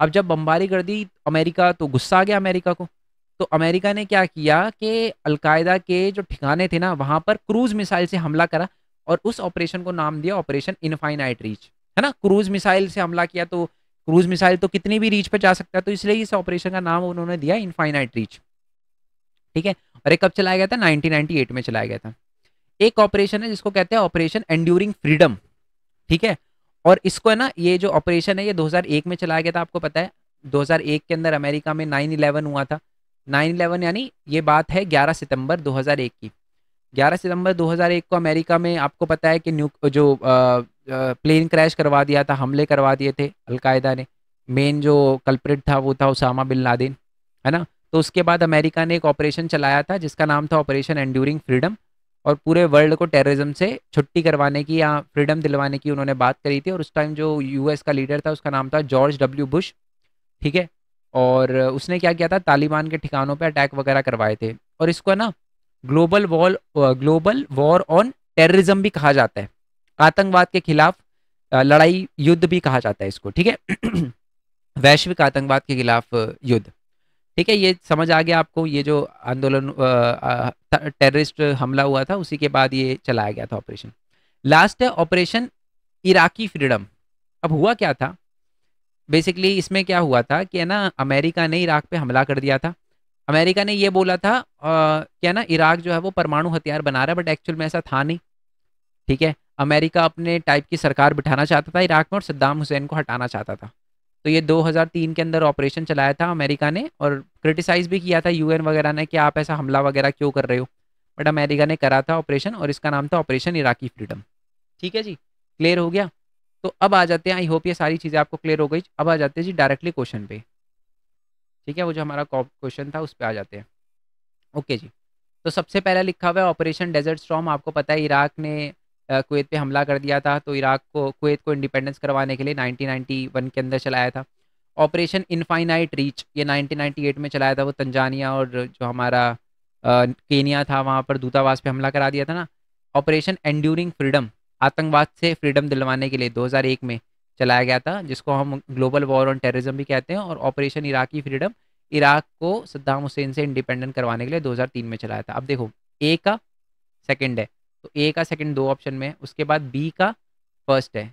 अब जब बम्बारी कर दी अमेरिका तो गुस्सा आ गया अमेरिका को तो अमेरिका ने क्या किया कि अलकायदा के जो ठिकाने थे ना वहाँ पर क्रूज मिसाइल से हमला करा और उस ऑपरेशन को नाम दिया ऑपरेशन इनफाइनाइट रीच है ना क्रूज मिसाइल से हमला किया तो क्रूज मिसाइल तो कितनी भी रीच पर जा सकता है तो इसलिए इस ऑपरेशन का नाम उन्होंने दिया इनफाइनाइट रीच ठीक है और एक कब चलाया गया था 1998 में चलाया गया था एक ऑपरेशन है जिसको कहते हैं ऑपरेशन एंड्यूरिंग फ्रीडम ठीक है और इसको है ना ये जो ऑपरेशन है ये 2001 में चलाया गया था आपको पता है 2001 के अंदर अमेरिका में 9 इलेवन हुआ था 9 इलेवन यानी ये बात है 11 सितंबर 2001 की 11 सितंबर 2001 को अमेरिका में आपको पता है कि न्यू जो प्लेन क्रैश करवा दिया था हमले करवा दिए थे अलकायदा ने मेन जो कल्प्रिट था वो था उसामा बिन लादेन है ना तो उसके बाद अमेरिका ने एक ऑपरेशन चलाया था जिसका नाम था ऑपरेशन एंड्यूरिंग फ्रीडम और पूरे वर्ल्ड को टेररिज्म से छुट्टी करवाने की या फ्रीडम दिलवाने की उन्होंने बात करी थी और उस टाइम जो यूएस का लीडर था उसका नाम था जॉर्ज डब्ल्यू बुश ठीक है और उसने क्या किया था तालिबान के ठिकानों पर अटैक वगैरह करवाए थे और इसको ना global wall global war on terrorism भी कहा जाता है आतंकवाद के खिलाफ लड़ाई युद्ध भी कहा जाता है इसको ठीक है वैश्विक आतंकवाद के खिलाफ युद्ध ठीक है ये समझ आ गया आपको ये जो आंदोलन टेररिस्ट हमला हुआ था उसी के बाद ये चलाया गया था ऑपरेशन लास्ट है ऑपरेशन इराकी फ्रीडम अब हुआ क्या था बेसिकली इसमें क्या हुआ था कि है ना अमेरिका ने इराक पे हमला कर दिया था अमेरिका ने ये बोला था क्या ना इराक जो है वो परमाणु हथियार बना रहा है बट एक्चुअल में ऐसा था नहीं ठीक है अमेरिका अपने टाइप की सरकार बिठाना चाहता था इराक में और सद्दाम हुसैन को हटाना चाहता था तो ये 2003 के अंदर ऑपरेशन चलाया था अमेरिका ने और क्रिटिसाइज़ भी किया था यूएन वगैरह ने कि आप ऐसा हमला वगैरह क्यों कर रहे हो बट अमेरिका ने करा था ऑपरेशन और इसका नाम था ऑपरेशन इराकी फ्रीडम ठीक है जी क्लियर हो गया तो अब आ जाते हैं आई होप ये सारी चीज़ें आपको क्लियर हो गई अब आ जाते हैं जी डायरेक्टली क्वेश्चन पे ठीक है वो जो हमारा क्वेश्चन था उस पर आ जाते हैं ओके जी तो सबसे पहला लिखा हुआ है ऑपरेशन डेजर्ट स्ट्रॉम आपको पता है इराक ने कुवैत पे हमला कर दिया था तो इराक को कुवैत को इंडिपेंडेंस करवाने के लिए 1991 के अंदर चलाया था ऑपरेशन इनफाइनाइट रीच ये 1998 में चलाया था वो तंजानिया और जो हमारा केनिया था वहाँ पर दूतावास पे हमला करा दिया था ना ऑपरेशन एंड्यूरिंग फ्रीडम आतंकवाद से फ्रीडम दिलवाने के लिए दो में चलाया गया था जिसको हम ग्लोबल वॉर ऑन टेररिज्म भी कहते हैं और ऑपरेशन इराकी फ्रीडम इराक को सद्दाम हुसैन से इंडिपेंडेंट करवाने के लिए 2003 में चलाया था अब देखो ए का सेकंड है तो ए का सेकंड दो ऑप्शन में उसके बाद बी का फर्स्ट है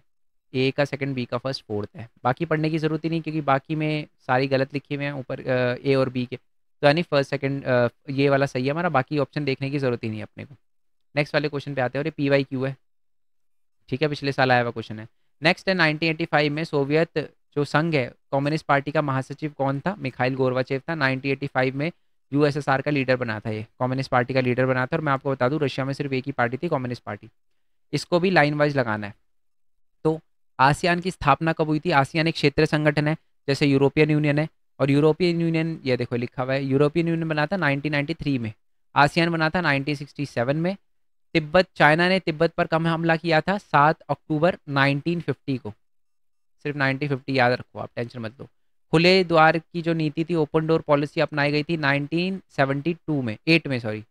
ए का सेकंड बी का फर्स्ट फोर्थ है बाकी पढ़ने की ज़रूरत ही नहीं क्योंकि बाकी में सारी गलत लिखी हुए हैं ऊपर ए और बी के तो यानी फर्स्ट सेकंड ये वाला सही है हमारा बाकी ऑप्शन देखने की ज़रूरत ही नहीं है अपने को नेक्स्ट वाले क्वेश्चन पे आते हैं और ये पी वाई क्यू है ठीक है पिछले साल आया हुआ क्वेश्चन है नेक्स्ट है नाइनटीन में सोवियत जो संघ है कम्युनिस्ट पार्टी का महासचिव कौन था मिखाइल गोरवाचेव था नाइनटीन में यूएसएसआर का लीडर बना था ये कम्युनिस्ट पार्टी का लीडर बना था और मैं आपको बता दूँ रशिया में सिर्फ एक ही पार्टी थी कम्युनिस्ट पार्टी इसको भी लाइन वाइज लगाना है तो आसियान की स्थापना कब हुई थी आसियान एक क्षेत्रीय संगठन है जैसे यूरोपियन यूनियन है और यूरोपियन यूनियन ये देखो लिखा हुआ है यूरोपियन यूनियन बना था नाइनटीन में आसियान बना था नाइनटीन में तिब्बत चाइना ने तिब्बत पर कम हमला किया था सात अक्टूबर नाइनटीन को सिर्फ नाइनटीन याद रखो आप टेंशन मत लो खुले द्वार की जो नीति थी ओपन डोर पॉलिसी अपनाई गई थी 1972 में एट में सॉरी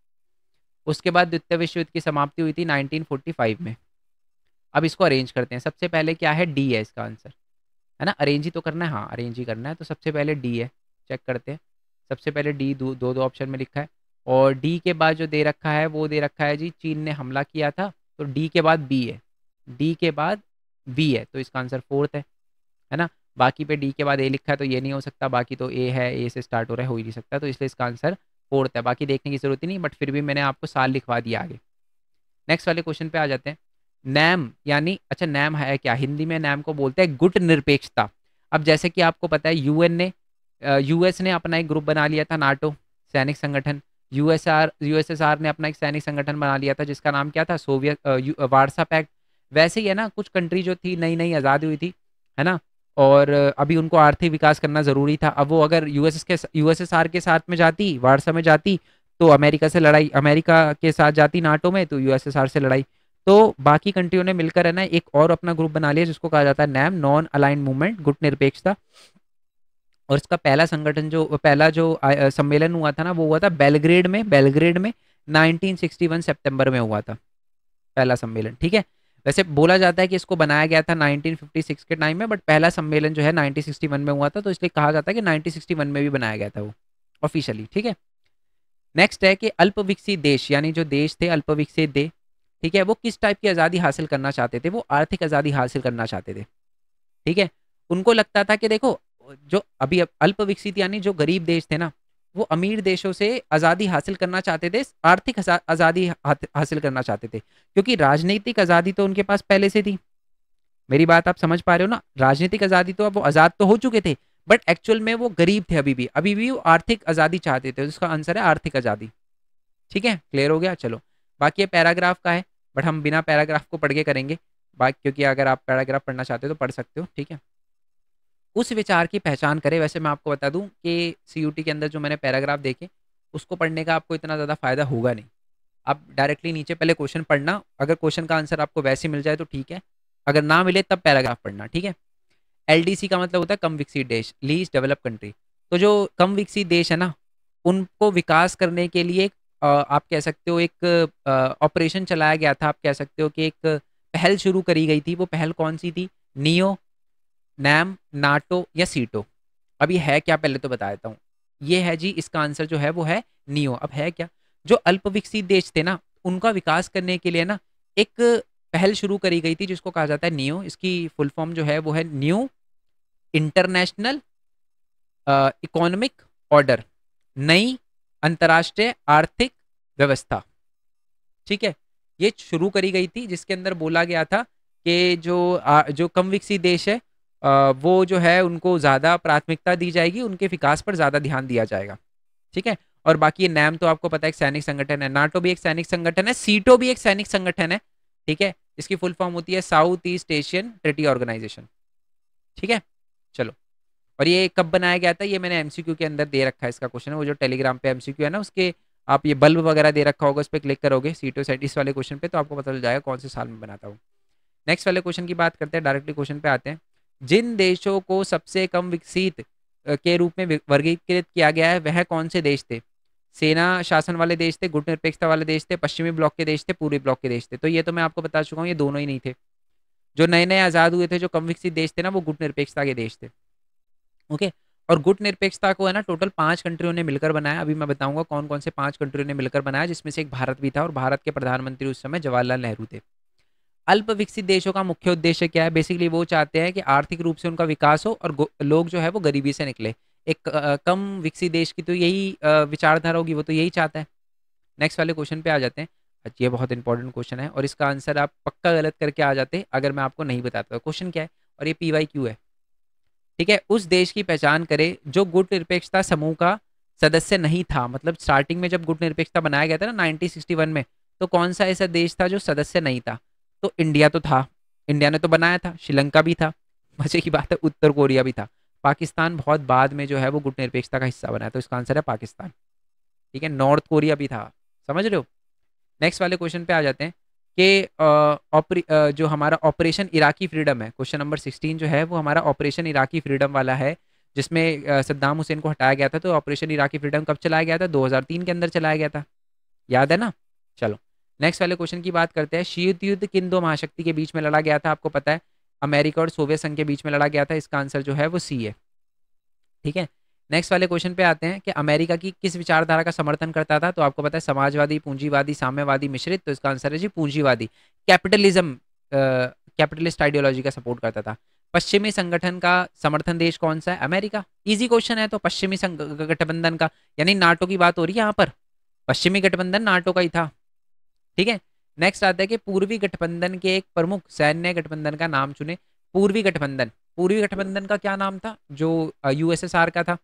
उसके बाद द्वितीय विश्व युद्ध की समाप्ति हुई थी 1945 में अब इसको अरेंज करते हैं सबसे पहले क्या है डी है इसका आंसर है ना अरेंज ही तो करना है हाँ अरेंज ही करना है तो सबसे पहले डी है चेक करते हैं सबसे पहले डी दो दो ऑप्शन में लिखा है और डी के बाद जो दे रखा है वो दे रखा है जी चीन ने हमला किया था तो डी के बाद बी है डी के बाद बी है तो इसका आंसर फोर्थ है है ना बाकी पे डी के बाद ए लिखा है तो ये नहीं हो सकता बाकी तो ए है ए से स्टार्ट हो रहा है हो ही नहीं सकता तो इसलिए इसका आंसर फोर्थ है बाकी देखने की ज़रूरत ही नहीं बट फिर भी मैंने आपको साल लिखवा दिया आगे नेक्स्ट वाले क्वेश्चन पे आ जाते हैं नैम यानी अच्छा नैम है क्या हिंदी में नैम को बोलते हैं गुट निरपेक्षता अब जैसे कि आपको पता है एन ने एस ने अपना एक ग्रुप बना लिया था नाटो सैनिक संगठन एस आर ने अपना एक सैनिक संगठन बना लिया था जिसका नाम क्या था सोवियत वार्सा पैक्ट वैसे ही है ना कुछ कंट्री जो थी नई नई आज़ादी हुई थी है ना और अभी उनको आर्थिक विकास करना ज़रूरी था अब वो अगर यूएसएस के यूएसएसआर के साथ में जाती वारसा में जाती तो अमेरिका से लड़ाई अमेरिका के साथ जाती नाटो में तो यूएसएसआर से लड़ाई तो बाकी कंट्रियों ने मिलकर है ना एक और अपना ग्रुप बना लिया जिसको कहा जाता है नैम नॉन अलाइन मूवमेंट गुट निरपेक्षता और इसका पहला संगठन जो पहला जो सम्मेलन हुआ था ना वो हुआ था बेलग्रेड में बेलग्रेड में नाइनटीन सितंबर में हुआ था पहला सम्मेलन ठीक है वैसे बोला जाता है कि इसको बनाया गया था 1956 के टाइम में बट पहला सम्मेलन जो है 1961 में हुआ था तो इसलिए कहा जाता है कि 1961 में भी बनाया गया था वो ऑफिशियली ठीक है नेक्स्ट है कि अल्प विकसित देश यानी जो देश थे अल्प विकसित दे ठीक है वो किस टाइप की आज़ादी हासिल करना चाहते थे वो आर्थिक आज़ादी हासिल करना चाहते थे ठीक है उनको लगता था कि देखो जो अभी अल्प विकसित यानी जो गरीब देश थे ना वो अमीर देशों से आज़ादी हासिल करना चाहते थे आर्थिक आज़ादी हासिल करना चाहते थे क्योंकि राजनीतिक आज़ादी तो उनके पास पहले से थी मेरी बात आप समझ पा रहे हो ना राजनीतिक आज़ादी तो अब वो आज़ाद तो हो चुके थे बट एक्चुअल में वो गरीब थे अभी भी अभी भी वो आर्थिक आज़ादी चाहते थे उसका आंसर है आर्थिक आज़ादी ठीक है क्लियर हो गया चलो बाकी ये पैराग्राफ का है बट हम बिना पैराग्राफ को पढ़ के करेंगे बाकी क्योंकि अगर आप पैराग्राफ पढ़ना चाहते हो तो पढ़ सकते हो ठीक है उस विचार की पहचान करें वैसे मैं आपको बता दूं कि सी के अंदर जो मैंने पैराग्राफ देखे उसको पढ़ने का आपको इतना ज़्यादा फ़ायदा होगा नहीं आप डायरेक्टली नीचे पहले क्वेश्चन पढ़ना अगर क्वेश्चन का आंसर आपको वैसे मिल जाए तो ठीक है अगर ना मिले तब पैराग्राफ पढ़ना ठीक है एल का मतलब होता है कम विकसित देश लीज डेवलप कंट्री तो जो कम विकसित देश है ना उनको विकास करने के लिए आप कह सकते हो एक ऑपरेशन चलाया गया था आप कह सकते हो कि एक पहल शुरू करी गई थी वो पहल कौन सी थी नियो नैम नाटो या सीटो अब ये है क्या पहले तो बता देता हूँ ये है जी इसका आंसर जो है वो है नियो अब है क्या जो अल्प विकसित देश थे ना उनका विकास करने के लिए ना एक पहल शुरू करी गई थी जिसको कहा जाता है नियो इसकी फुल फॉर्म जो है वो है न्यू इंटरनेशनल इकोनॉमिक ऑर्डर नई अंतर्राष्ट्रीय आर्थिक व्यवस्था ठीक है ये शुरू करी गई थी जिसके अंदर बोला गया था कि जो आ, जो कम विकसित देश है वो जो है उनको ज़्यादा प्राथमिकता दी जाएगी उनके विकास पर ज़्यादा ध्यान दिया जाएगा ठीक है और बाकी नैम तो आपको पता है एक सैनिक संगठन है नाटो भी एक सैनिक संगठन है सीटो भी एक सैनिक संगठन है ठीक है इसकी फुल फॉर्म होती है South East Asian treaty organization ठीक है चलो और ये कब बनाया गया था ये मैंने एमसीक्यू के अंदर दे रखा है इसका क्वेश्चन वो जो टेलीग्राम पे एमसीक्यू है ना उसके आप ये बल्ब वगैरह दे रखा होगा उस पर क्लिक करोगे सीटो सैटिस इस वाले क्वेश्चन पे तो आपको पता चल जाएगा कौन से साल में बनाता हूँ नेक्स्ट वाले क्वेश्चन की बात करते हैं डायरेक्टली क्वेश्चन पे आते हैं जिन देशों को सबसे कम विकसित के रूप में वर्गीकृत किया गया है वह कौन से देश थे सेना शासन वाले देश थे गुट निरपेक्षता वाले देश थे पश्चिमी ब्लॉक के देश थे पूर्वी ब्लॉक के देश थे तो ये तो मैं आपको बता चुका हूँ ये दोनों ही नहीं थे जो नए नए आज़ाद हुए थे जो कम विकसित देश थे ना वो गुट निरपेक्षता के देश थे ओके और गुट निरपेक्षता को है ना टोटल पांच कंट्रियों ने मिलकर बनाया अभी मैं बताऊंगा कौन कौन से पांच कंट्रियों ने मिलकर बनाया जिसमें से एक भारत भी था और भारत के प्रधानमंत्री उस समय जवाहरलाल नेहरू थे अल्प विकसित देशों का मुख्य उद्देश्य क्या है बेसिकली वो चाहते हैं कि आर्थिक रूप से उनका विकास हो और लोग जो है वो गरीबी से निकले एक कम विकसित देश की तो यही विचारधारा होगी वो तो यही चाहता है नेक्स्ट वाले क्वेश्चन पे आ जाते हैं ये बहुत इंपॉर्टेंट क्वेश्चन है और इसका आंसर आप पक्का गलत करके आ जाते अगर मैं आपको नहीं बताता क्वेश्चन तो क्या है और ये पी वाई क्यू है ठीक है उस देश की पहचान करे जो गुट निरपेक्षता समूह का सदस्य नहीं था मतलब स्टार्टिंग में जब गुट निरपेक्षता बनाया गया था ना नाइनटीन में तो कौन सा ऐसा देश था जो सदस्य नहीं था तो इंडिया तो था इंडिया ने तो बनाया था श्रीलंका भी था मजे की बात है उत्तर कोरिया भी था पाकिस्तान बहुत बाद में जो है वो गुटनिरपेक्षता का हिस्सा बनाया तो इसका आंसर है पाकिस्तान ठीक है नॉर्थ कोरिया भी था समझ रहे हो नेक्स्ट वाले क्वेश्चन पे आ जाते हैं कि जो हमारा ऑपरेशन इराकी फ्रीडम है क्वेश्चन नंबर सिक्सटीन जो है वो हमारा ऑपरेशन इराकी फ्रीडम वाला है जिसमें सद्दाम हुसैन को हटाया गया था तो ऑपरेशन इराकी फ्रीडम कब चलाया गया था 2003 के अंदर चलाया गया था याद है ना चलो नेक्स्ट वाले क्वेश्चन की बात करते हैं शीत युद्ध किन दो महाशक्ति के बीच में लड़ा गया था आपको पता है अमेरिका और सोवियत संघ के बीच में लड़ा गया था इसका आंसर जो है वो सी है ठीक है नेक्स्ट वाले क्वेश्चन पे आते हैं कि अमेरिका की किस विचारधारा का समर्थन करता था तो आपको पता है समाजवादी पूंजीवादी साम्यवादी मिश्रित तो इसका आंसर है जी पूंजीवादी कैपिटलिज्म कैपिटलिस्ट आइडियोलॉजी का सपोर्ट करता था पश्चिमी संगठन का समर्थन देश कौन सा है अमेरिका इजी क्वेश्चन है तो पश्चिमी गठबंधन का यानी नाटो की बात हो रही है यहाँ पर पश्चिमी गठबंधन नाटो का ही था ठीक है नेक्स्ट आता है कि पूर्वी गठबंधन के एक प्रमुख सैन्य गठबंधन का नाम चुने पूर्वी गठबंधन पूर्वी गठबंधन का क्या नाम था जो यूएसएसआर का था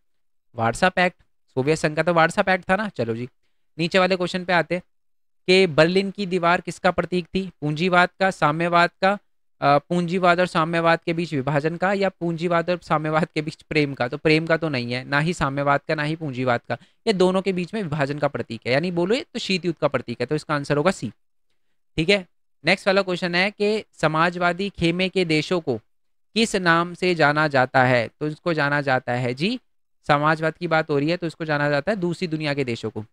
वाट्सअप एक्ट सोवियत संघ का तो वार्सा एक्ट था ना चलो जी नीचे वाले क्वेश्चन पे आते कि बर्लिन की दीवार किसका प्रतीक थी पूंजीवाद का साम्यवाद का पूंजीवाद और साम्यवाद के बीच विभाजन का या पूंजीवाद और साम्यवाद के बीच प्रेम का तो प्रेम का तो नहीं है ना ही साम्यवाद का ना ही पूंजीवाद का ये दोनों के बीच में विभाजन का प्रतीक है यानी बोलो ये तो शीत युद्ध का प्रतीक है तो इसका आंसर होगा सी ठीक है नेक्स्ट वाला क्वेश्चन है कि समाजवादी खेमे के देशों को किस नाम से जाना जाता है तो इसको जाना जाता है जी समाजवाद की बात हो रही है तो इसको जाना जाता है दूसरी दुनिया के देशों को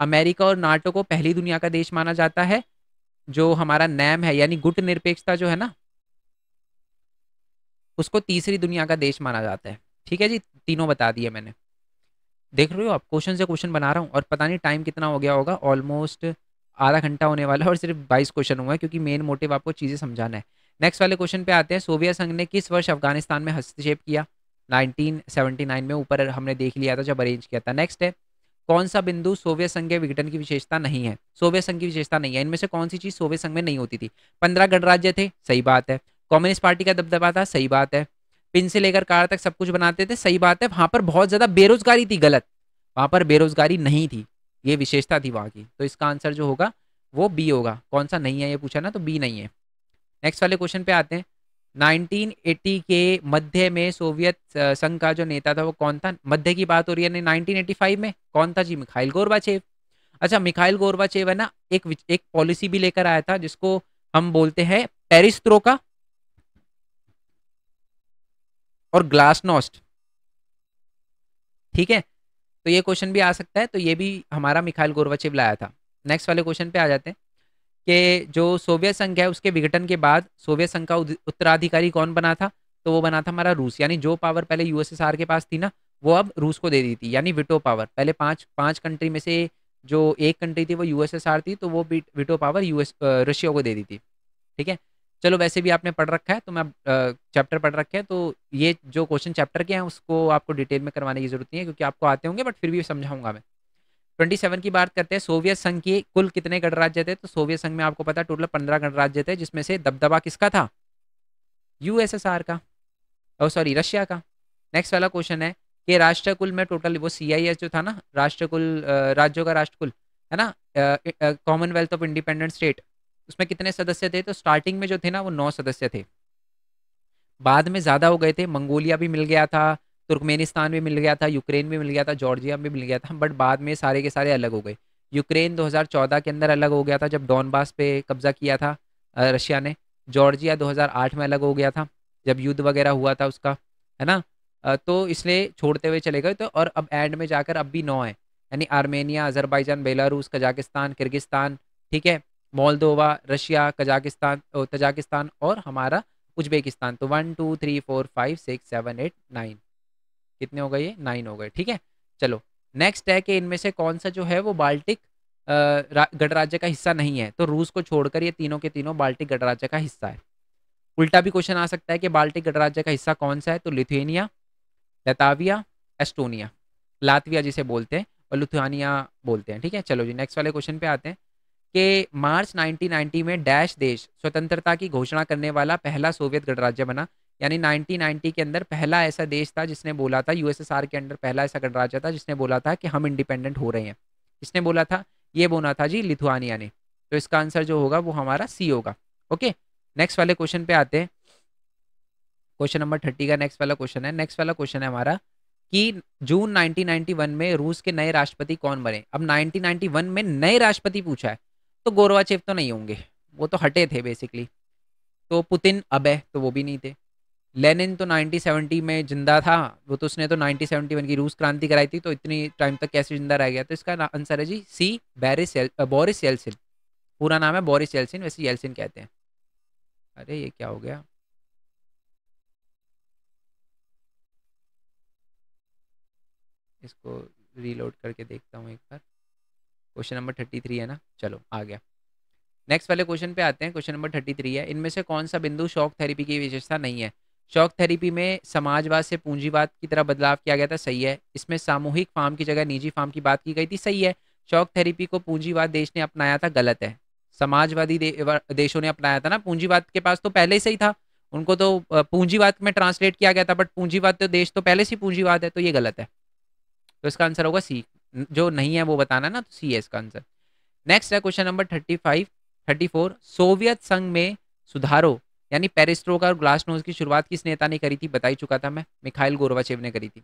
अमेरिका और नाटो को पहली दुनिया का देश माना जाता है जो हमारा नैम है यानी गुट निरपेक्षता जो है ना उसको तीसरी दुनिया का देश माना जाता है ठीक है जी तीनों बता दिए मैंने देख रहे हो आप क्वेश्चन से क्वेश्चन बना रहा हूँ और पता नहीं टाइम कितना हो गया होगा ऑलमोस्ट आधा घंटा होने वाला है और सिर्फ बाईस क्वेश्चन हुआ है क्योंकि मेन मोटिव आपको चीज़ें समझाना है नेक्स्ट वाले क्वेश्चन पे आते हैं सोवियत संघ ने किस वर्ष अफगानिस्तान में हस्तक्षेप किया 1979 में ऊपर हमने देख लिया था जब अरेंज किया था नेक्स्ट है कौन सा बिंदु सोवियत संघ के विघटन की विशेषता नहीं है सोवियत संघ की विशेषता नहीं है इनमें से कौन सी चीज सोवियत संघ में नहीं होती थी पंद्रह गणराज्य थे सही बात है कम्युनिस्ट पार्टी का दबदबा था सही बात है पिन से लेकर कार तक सब कुछ बनाते थे सही बात है वहां पर बहुत ज्यादा बेरोजगारी थी गलत वहां पर बेरोजगारी नहीं थी ये विशेषता थी वहां की तो इसका आंसर जो होगा वो बी होगा कौन सा नहीं है ये पूछा ना तो बी नहीं है नेक्स्ट वाले क्वेश्चन पे आते हैं 1980 के मध्य में सोवियत संघ का जो नेता था वो कौन था मध्य की बात हो रही है नाइनटीन फाइव में कौन था जी मिखाइल गोरबाचेव अच्छा मिखाइल गोरबाचेव है ना एक एक पॉलिसी भी लेकर आया था जिसको हम बोलते हैं पेरिस्त्रो का और ग्लासनोस्ट ठीक है तो ये क्वेश्चन भी आ सकता है तो ये भी हमारा मिखाइल गोरबाचेव लाया था नेक्स्ट वाले क्वेश्चन पे आ जाते हैं कि जो सोवियत संघ है उसके विघटन के बाद सोवियत संघ का उत्तराधिकारी कौन बना था तो वो बना था हमारा रूस यानी जो पावर पहले यूएसएसआर के पास थी ना वो अब रूस को दे दी थी यानी विटो पावर पहले पांच पांच कंट्री में से जो एक कंट्री थी वो यूएसएसआर थी तो वो विटो पावर यूएस रशिया को दे दी थी ठीक है चलो वैसे भी आपने पढ़ रखा है तो मैं चैप्टर पढ़ रखे हैं तो ये जो क्वेश्चन चैप्टर के हैं उसको आपको डिटेल में करवाने की जरूरत नहीं है क्योंकि आपको आते होंगे बट फिर भी समझाऊंगा मैं 27 की बात करते हैं सोवियत संघ के कुल कितने गणराज्य थे तो सोवियत संघ में आपको पता टोटल पंद्रह गणराज्य थे जिसमें से दबदबा किसका था यूएसएसआर का और सॉरी रशिया का नेक्स्ट वाला क्वेश्चन है कि राष्ट्रकुल में टोटल वो सीआईएस जो था ना राष्ट्रकुल राज्यों का राष्ट्रकुल है ना कॉमनवेल्थ ऑफ इंडिपेंडेंट स्टेट उसमें कितने सदस्य थे तो स्टार्टिंग में जो थे ना वो नौ सदस्य थे बाद में ज़्यादा हो गए थे मंगोलिया भी मिल गया था तुर्कमेनिस्तान भी मिल गया था यूक्रेन भी मिल गया था जॉर्जिया भी मिल गया था बट बाद में सारे के सारे अलग हो गए यूक्रेन 2014 के अंदर अलग हो गया था जब डॉनबास पे कब्जा किया था रशिया ने जॉर्जिया 2008 में अलग हो गया था जब युद्ध वगैरह हुआ था उसका है ना तो इसलिए छोड़ते हुए चले गए तो और अब एंड में जाकर अब भी नौ है यानी Armenia Azerbaijan Belarus Kazakhstan Kyrgyzstan ठीक है मोलदोवा रशिया कजाकिस्तान तजाकिस्तान और हमारा उज्बेकिस्तान तो one two three four five six seven eight nine कितने हो गए ये नाइन हो गए ठीक है चलो नेक्स्ट है कि इनमें से कौन सा जो है वो बाल्टिक गणराज्य का हिस्सा नहीं है तो रूस को छोड़कर ये तीनों के तीनों बाल्टिक गणराज्य का हिस्सा है उल्टा भी क्वेश्चन आ सकता है कि बाल्टिक गणराज्य का हिस्सा कौन सा है तो लिथुएनिया लताविया एस्टोनिया लातविया जिसे बोलते हैं और लुथुआनिया बोलते हैं ठीक है चलो जी नेक्स्ट वाले क्वेश्चन पे आते हैं कि मार्च 1990 में डैश देश स्वतंत्रता की घोषणा करने वाला पहला सोवियत गणराज्य बना यानी 1990 के अंदर पहला ऐसा देश था जिसने बोला था यूएसएसआर के अंदर पहला ऐसा गणराज्य था जिसने बोला था कि हम इंडिपेंडेंट हो रहे हैं किसने बोला था ये बोला था जी लिथुआनिया ने तो इसका आंसर जो होगा वो हमारा सी होगा ओके नेक्स्ट वाले क्वेश्चन पे आते हैं क्वेश्चन नंबर थर्टी का नेक्स्ट वाला क्वेश्चन है नेक्स्ट वाला क्वेश्चन है हमारा कि जून 1991 में रूस के नए राष्ट्रपति कौन बने अब 1991 में नए राष्ट्रपति पूछा है तो गोरवाचेव तो नहीं होंगे वो तो हटे थे बेसिकली तो पुतिन अब है तो वो भी नहीं थे लेनिन तो 1970 में जिंदा था वो तो उसने तो 1971 की रूस क्रांति कराई थी तो इतनी टाइम तक कैसे जिंदा रह गया तो इसका आंसर है जी सी बैरिस बोरिस येल्सिन पूरा नाम है बोरिस येल्सिन वैसे येल्सिन कहते हैं अरे ये क्या हो गया इसको रीलोड करके देखता हूँ एक बार क्वेश्चन नंबर थर्टी थ्री है ना चलो आ गया नेक्स्ट वाले क्वेश्चन पे आते हैं क्वेश्चन नंबर थर्टी थ्री है इनमें से कौन सा बिंदु शॉक थेरेपी की विशेषता नहीं है शौक थेरेपी में समाजवाद से पूंजीवाद की तरह बदलाव किया गया था सही है इसमें सामूहिक फार्म की जगह निजी फार्म की बात की गई थी सही है शौक थेरेपी को पूंजीवाद देश ने अपनाया था गलत है समाजवादी दे, देशों ने अपनाया था ना पूंजीवाद के पास तो पहले से ही था उनको तो पूंजीवाद में ट्रांसलेट किया गया था बट पूंजीवाद तो देश तो पहले से पूंजीवाद है तो ये गलत है तो इसका आंसर होगा सी जो नहीं है वो बताना ना तो सी है इसका आंसर नेक्स्ट है question number thirty five thirty four Soviet संघ में सुधारों यानी पेरिस्ट्रोका और ग्लासनोज की शुरुआत किस नेता ने करी थी बता ही चुका था मैं मिखाइल गोरवाचेव ने करी थी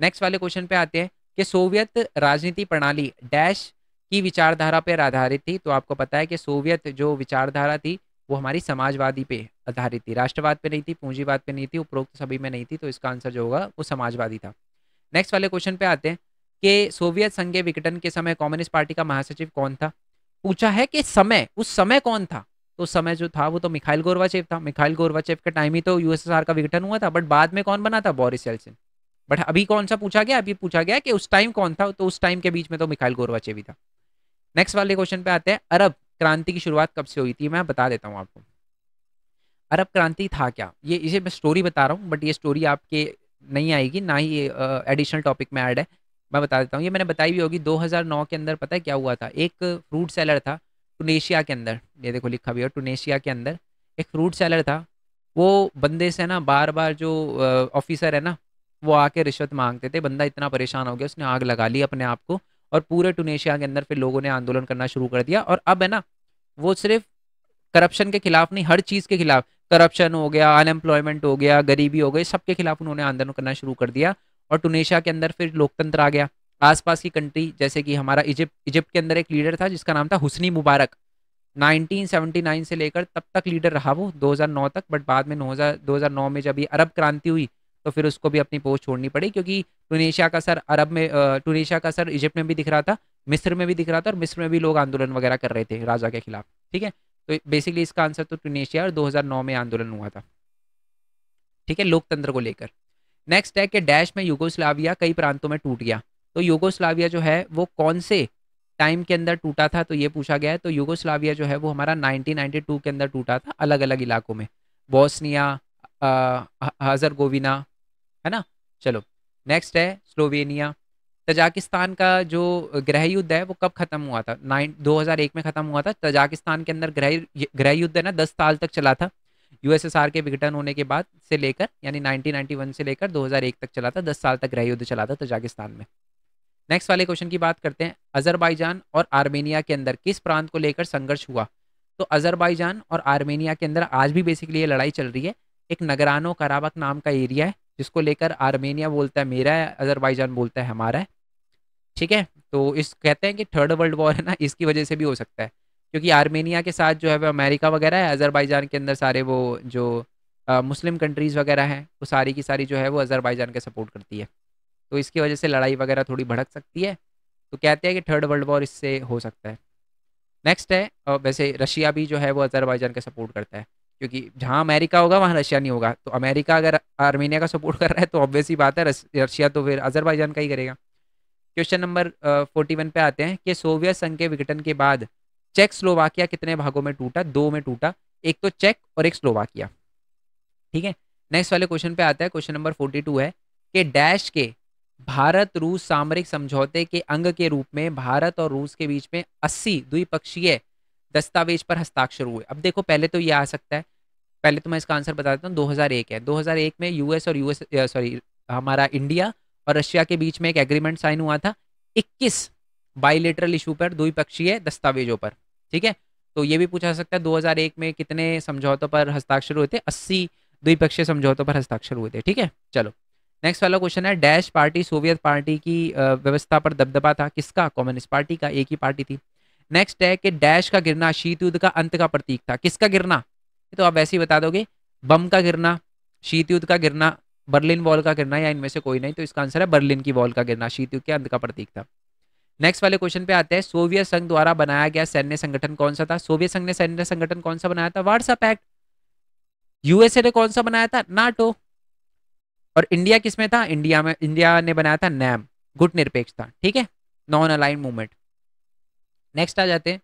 नेक्स्ट वाले क्वेश्चन पे आते हैं कि सोवियत राजनीति प्रणाली डैश की विचारधारा पर आधारित थी तो आपको पता है कि सोवियत जो विचारधारा थी वो हमारी समाजवादी पे आधारित थी राष्ट्रवाद पे नहीं थी पूंजीवाद पे नहीं थी उपरोक्त सभी में नहीं थी तो इसका आंसर जो होगा वो समाजवादी था नेक्स्ट वाले क्वेश्चन पे आते हैं कि सोवियत संघ विघटन के समय कम्युनिस्ट पार्टी का महासचिव कौन था पूछा है कि समय उस समय कौन था तो उस समय जो था वो तो मिखाइल गोरवाचेव था मिखाइल गोरवाचेव के टाइम ही तो यूएसएसआर का विघटन हुआ था बट बाद में कौन बना था बोरिस एल्सिन बट अभी कौन सा पूछा गया अभी पूछा गया कि उस टाइम कौन था तो उस टाइम के बीच में तो मिखाइल गोरवाचेव ही था नेक्स्ट वाले क्वेश्चन पे आते हैं अरब क्रांति की शुरुआत कब से हुई थी मैं बता देता हूँ आपको अरब क्रांति था क्या ये इसे मैं स्टोरी बता रहा हूँ बट ये स्टोरी आपके नहीं आएगी ना ही एडिशनल टॉपिक में ऐड है मैं बता देता हूँ ये मैंने बताई भी होगी 2009 के अंदर पता है क्या हुआ था एक फ्रूट सेलर था टूनेशिया के अंदर ये देखो लिखा भी है टूनेशिया के अंदर एक फ्रूट सेलर था वो बंदे से ना बार बार जो ऑफिसर है ना वो आके रिश्वत मांगते थे बंदा इतना परेशान हो गया उसने आग लगा ली अपने आप को और पूरे टूनेशिया के अंदर फिर लोगों ने आंदोलन करना शुरू कर दिया और अब है ना वो सिर्फ करप्शन के खिलाफ नहीं हर चीज़ के खिलाफ करप्शन हो गया अनएम्प्लॉयमेंट हो गया गरीबी हो गई सबके खिलाफ उन्होंने आंदोलन करना शुरू कर दिया और टूनेशिया के अंदर फिर लोकतंत्र आ गया आसपास की कंट्री जैसे कि हमारा इजिप्ट इजिप्ट के अंदर एक लीडर था जिसका नाम था हुसनी मुबारक 1979 से लेकर तब तक लीडर रहा वो 2009 तक बट बाद में नौ में जब ये अरब क्रांति हुई तो फिर उसको भी अपनी पोस्ट छोड़नी पड़ी क्योंकि टूनेशिया का सर अरब में टूनेशिया का सर इजिप्ट में भी दिख रहा था मिस्र में भी दिख रहा था और मिस्र में भी लोग आंदोलन वगैरह कर रहे थे राजा के खिलाफ ठीक है तो बेसिकली इसका आंसर तो टूनेशिया और दो में आंदोलन हुआ था ठीक है लोकतंत्र को लेकर नेक्स्ट है कि डैश में युगोस्लाविया कई प्रांतों में टूट गया तो यूगोस्लाविया जो है वो कौन से टाइम के अंदर टूटा था तो ये पूछा गया है तो यूगोस्लाविया जो है वो हमारा 1992 के अंदर टूटा था अलग अलग इलाकों में बोस्निया हजर गोविना है ना चलो नेक्स्ट है स्लोवेनिया तजाकिस्तान का जो गृह युद्ध है वो कब ख़त्म हुआ था नाइन 2001 में ख़त्म हुआ था तजाकिस्तान के अंदर ग्रह गृह युद्ध है ना दस साल तक चला था यूएसएसआर के विघटन होने के बाद से लेकर यानी 1991 से लेकर 2001 तक चला था दस साल तक गृह युद्ध चला था तजाकिस्तान में नेक्स्ट वाले क्वेश्चन की बात करते हैं अजरबैजान और आर्मेनिया के अंदर किस प्रांत को लेकर संघर्ष हुआ तो अजरबैजान और आर्मेनिया के अंदर आज भी बेसिकली ये लड़ाई चल रही है एक नगरानो कराबक नाम का एरिया है जिसको लेकर आर्मेनिया बोलता है मेरा है अजरबैजान बोलता है हमारा है ठीक है तो इस कहते हैं कि थर्ड वर्ल्ड वॉर है ना इसकी वजह से भी हो सकता है क्योंकि आर्मेनिया के साथ जो है वो अमेरिका वगैरह है अजरबैजान के अंदर सारे वो जो आ, मुस्लिम कंट्रीज़ वगैरह हैं वो सारी की सारी जो है वो अजरबैजान के सपोर्ट करती है तो इसकी वजह से लड़ाई वगैरह थोड़ी भड़क सकती है तो कहते हैं कि थर्ड वर्ल्ड वॉर इससे हो सकता है नेक्स्ट है और वैसे रशिया भी जो है वो अजरबैजान का सपोर्ट करता है क्योंकि जहाँ अमेरिका होगा वहाँ रशिया नहीं होगा तो अमेरिका अगर आर्मेनिया का सपोर्ट कर रहा है तो ऑब्वियस ही बात है रशिया तो फिर अजरबैजान का ही करेगा क्वेश्चन नंबर फोर्टी वन पे आते हैं कि सोवियत संघ के विघटन के बाद चेक स्लोवाकिया कितने भागों में टूटा दो में टूटा एक तो चेक और एक स्लोवाकिया ठीक है नेक्स्ट वाले क्वेश्चन पे आता है क्वेश्चन नंबर फोर्टी टू है कि डैश के भारत रूस सामरिक समझौते के अंग के रूप में भारत और रूस के बीच में 80 द्विपक्षीय दस्तावेज पर हस्ताक्षर हुए अब देखो पहले तो ये आ सकता है पहले तो मैं इसका आंसर बता देता हूँ 2001 है 2001 में यूएस और यूएस सॉरी हमारा इंडिया और रशिया के बीच में एक एग्रीमेंट साइन हुआ था 21 बाइलेटरल इशू पर द्विपक्षीय दस्तावेजों पर ठीक है तो ये भी पूछा सकता है 2001 में कितने समझौतों पर हस्ताक्षर हुए थे अस्सी द्विपक्षीय समझौतों पर हस्ताक्षर हुए थे ठीक है चलो नेक्स्ट वाला क्वेश्चन है डैश पार्टी सोवियत पार्टी की व्यवस्था पर दबदबा था किसका कम्युनिस्ट पार्टी का एक ही पार्टी थी नेक्स्ट है कि डैश का गिरना शीत युद्ध का अंत का प्रतीक था किसका गिरना ये तो आप वैसे ही बता दोगे बम का गिरना शीत युद्ध का गिरना बर्लिन वॉल का गिरना या इनमें से कोई नहीं तो इसका आंसर है बर्लिन की वॉल का गिरना शीत युद्ध के अंत का प्रतीक था नेक्स्ट वाले क्वेश्चन पे आते हैं सोवियत संघ द्वारा बनाया गया सैन्य संगठन कौन सा था सोवियत संघ ने सैन्य संगठन कौन सा बनाया था वार्सा एक्ट यूएसए ने कौन सा बनाया था नाटो और इंडिया किसमें था इंडिया में इंडिया ने बनाया था नैम गुट निरपेक्ष था ठीक है नॉन अलाइन मूवमेंट नेक्स्ट आ जाते हैं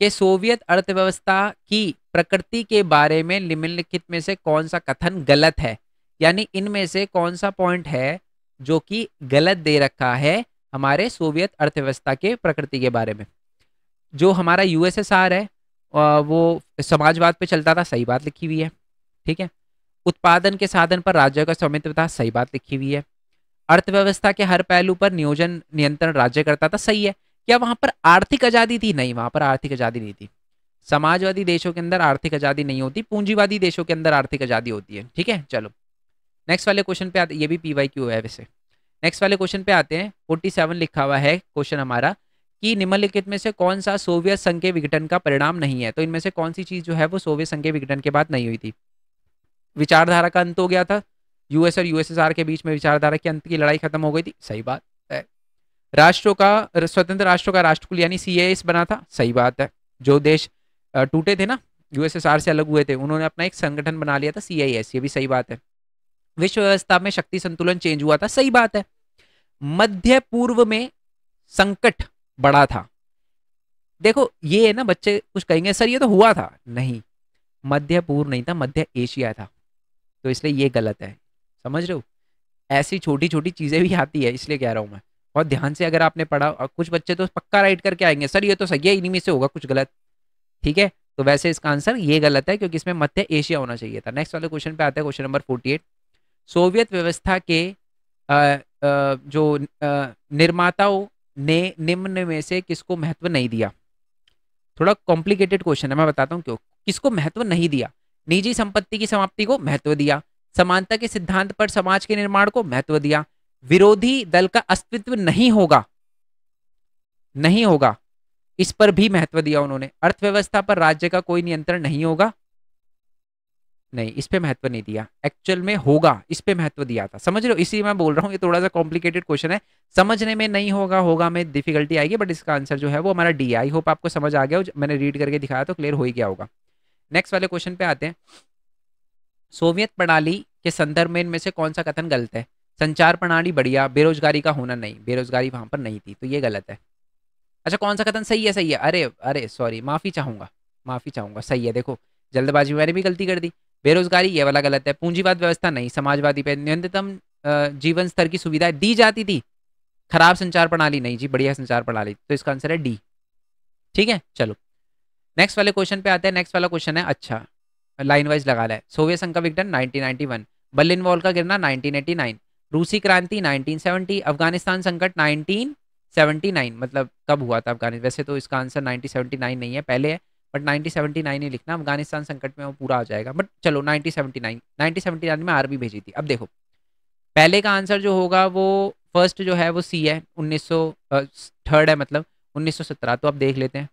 कि सोवियत अर्थव्यवस्था की प्रकृति के बारे में निम्नलिखित में से कौन सा कथन गलत है यानी इनमें से कौन सा पॉइंट है जो कि गलत दे रखा है हमारे सोवियत अर्थव्यवस्था के प्रकृति के बारे में जो हमारा यूएसएसआर है वो समाजवाद पे चलता था सही बात लिखी हुई है ठीक है उत्पादन के साधन पर राज्य का स्वामित्व था सही बात लिखी हुई है अर्थव्यवस्था के हर पहलू पर नियोजन नियंत्रण राज्य करता था सही है क्या वहां पर आर्थिक आजादी थी नहीं वहां पर आर्थिक आजादी नहीं थी समाजवादी देशों के अंदर आर्थिक आजादी नहीं होती पूंजीवादी देशों के अंदर आर्थिक आजादी होती है ठीक है चलो नेक्स्ट वाले क्वेश्चन पे आते ये भी पीवाई क्यू है वैसे नेक्स्ट वाले क्वेश्चन पे आते हैं फोर्टी सेवन लिखा हुआ है क्वेश्चन हमारा कि निम्नलिखित में से कौन सा सोवियत संघ के विघटन का परिणाम नहीं है तो इनमें से कौन सी चीज जो है वो सोवियत संघ के विघटन के बाद नहीं हुई थी विचारधारा का अंत हो गया था यूएस और यूएसएसआर के बीच में विचारधारा के अंत की लड़ाई खत्म हो गई थी सही बात है राष्ट्रों का स्वतंत्र राष्ट्रों का राष्ट्रकुल यानी सी बना था सही बात है जो देश टूटे थे ना यूएसएसआर से अलग हुए थे उन्होंने अपना एक संगठन बना लिया था सी ये भी सही बात है विश्व व्यवस्था में शक्ति संतुलन चेंज हुआ था सही बात है मध्य पूर्व में संकट बड़ा था देखो ये है ना बच्चे कुछ कहेंगे सर ये तो हुआ था नहीं मध्य पूर्व नहीं था मध्य एशिया था तो इसलिए ये गलत है समझ रहे हो ऐसी छोटी छोटी चीज़ें भी आती है इसलिए कह रहा हूँ मैं बहुत ध्यान से अगर आपने पढ़ा और कुछ बच्चे तो पक्का राइट करके आएंगे सर ये तो सही है इन्हीं में से होगा कुछ गलत ठीक है तो वैसे इसका आंसर ये गलत है क्योंकि इसमें मध्य एशिया होना चाहिए था नेक्स्ट वाले क्वेश्चन पे आता है क्वेश्चन नंबर फोर्टी सोवियत व्यवस्था के आ, आ, जो निर्माताओं ने निम्न में से किसको महत्व नहीं दिया थोड़ा कॉम्प्लिकेटेड क्वेश्चन है मैं बताता हूँ क्यों किसको महत्व नहीं दिया निजी संपत्ति की समाप्ति को महत्व दिया समानता के सिद्धांत पर समाज के निर्माण को महत्व दिया विरोधी दल का अस्तित्व नहीं होगा नहीं होगा इस पर भी महत्व दिया उन्होंने अर्थव्यवस्था पर राज्य का कोई नियंत्रण नहीं होगा नहीं इस पे महत्व नहीं दिया एक्चुअल में होगा इस पे महत्व दिया था समझ लो इसी मैं बोल रहा हूँ ये थोड़ा सा कॉम्प्लिकेटेड क्वेश्चन है समझने में नहीं होगा होगा में डिफिकल्टी आएगी बट इसका आंसर जो है वो हमारा डी आई होप आपको समझ आ गया मैंने रीड करके दिखाया तो क्लियर हो ही गया होगा नेक्स्ट वाले क्वेश्चन पे आते हैं सोवियत प्रणाली के संदर्भ में इनमें से कौन सा कथन गलत है संचार प्रणाली बढ़िया बेरोजगारी का होना नहीं बेरोजगारी वहां पर नहीं थी तो ये गलत है अच्छा कौन सा कथन सही है सही है अरे अरे सॉरी माफ़ी चाहूंगा माफ़ी चाहूंगा सही है देखो जल्दबाजी में मैंने भी गलती कर दी बेरोजगारी ये वाला गलत है पूंजीवाद व्यवस्था नहीं समाजवादी पे न्यूनतम जीवन स्तर की सुविधा दी जाती थी खराब संचार प्रणाली नहीं जी बढ़िया संचार प्रणाली तो इसका आंसर है डी ठीक है चलो नेक्स्ट वाले क्वेश्चन पे आते हैं नेक्स्ट वाला क्वेश्चन है अच्छा लाइन वाइज लगा ला है सोवियत संघ का विघटन 1991 बर्लिन वॉल का गिरना 1989 रूसी क्रांति 1970 अफगानिस्तान संकट 1979 मतलब कब हुआ था अफगानिस्तान वैसे तो इसका आंसर 1979 नहीं है पहले है बट 1979 ही लिखना अफगानिस्तान संकट में वो पूरा आ जाएगा बट चलो 1979 1979 में आरबी भेजी थी अब देखो पहले का आंसर जो होगा वो फर्स्ट जो है वो सी है उन्नीस थर्ड है मतलब उन्नीस तो अब देख लेते हैं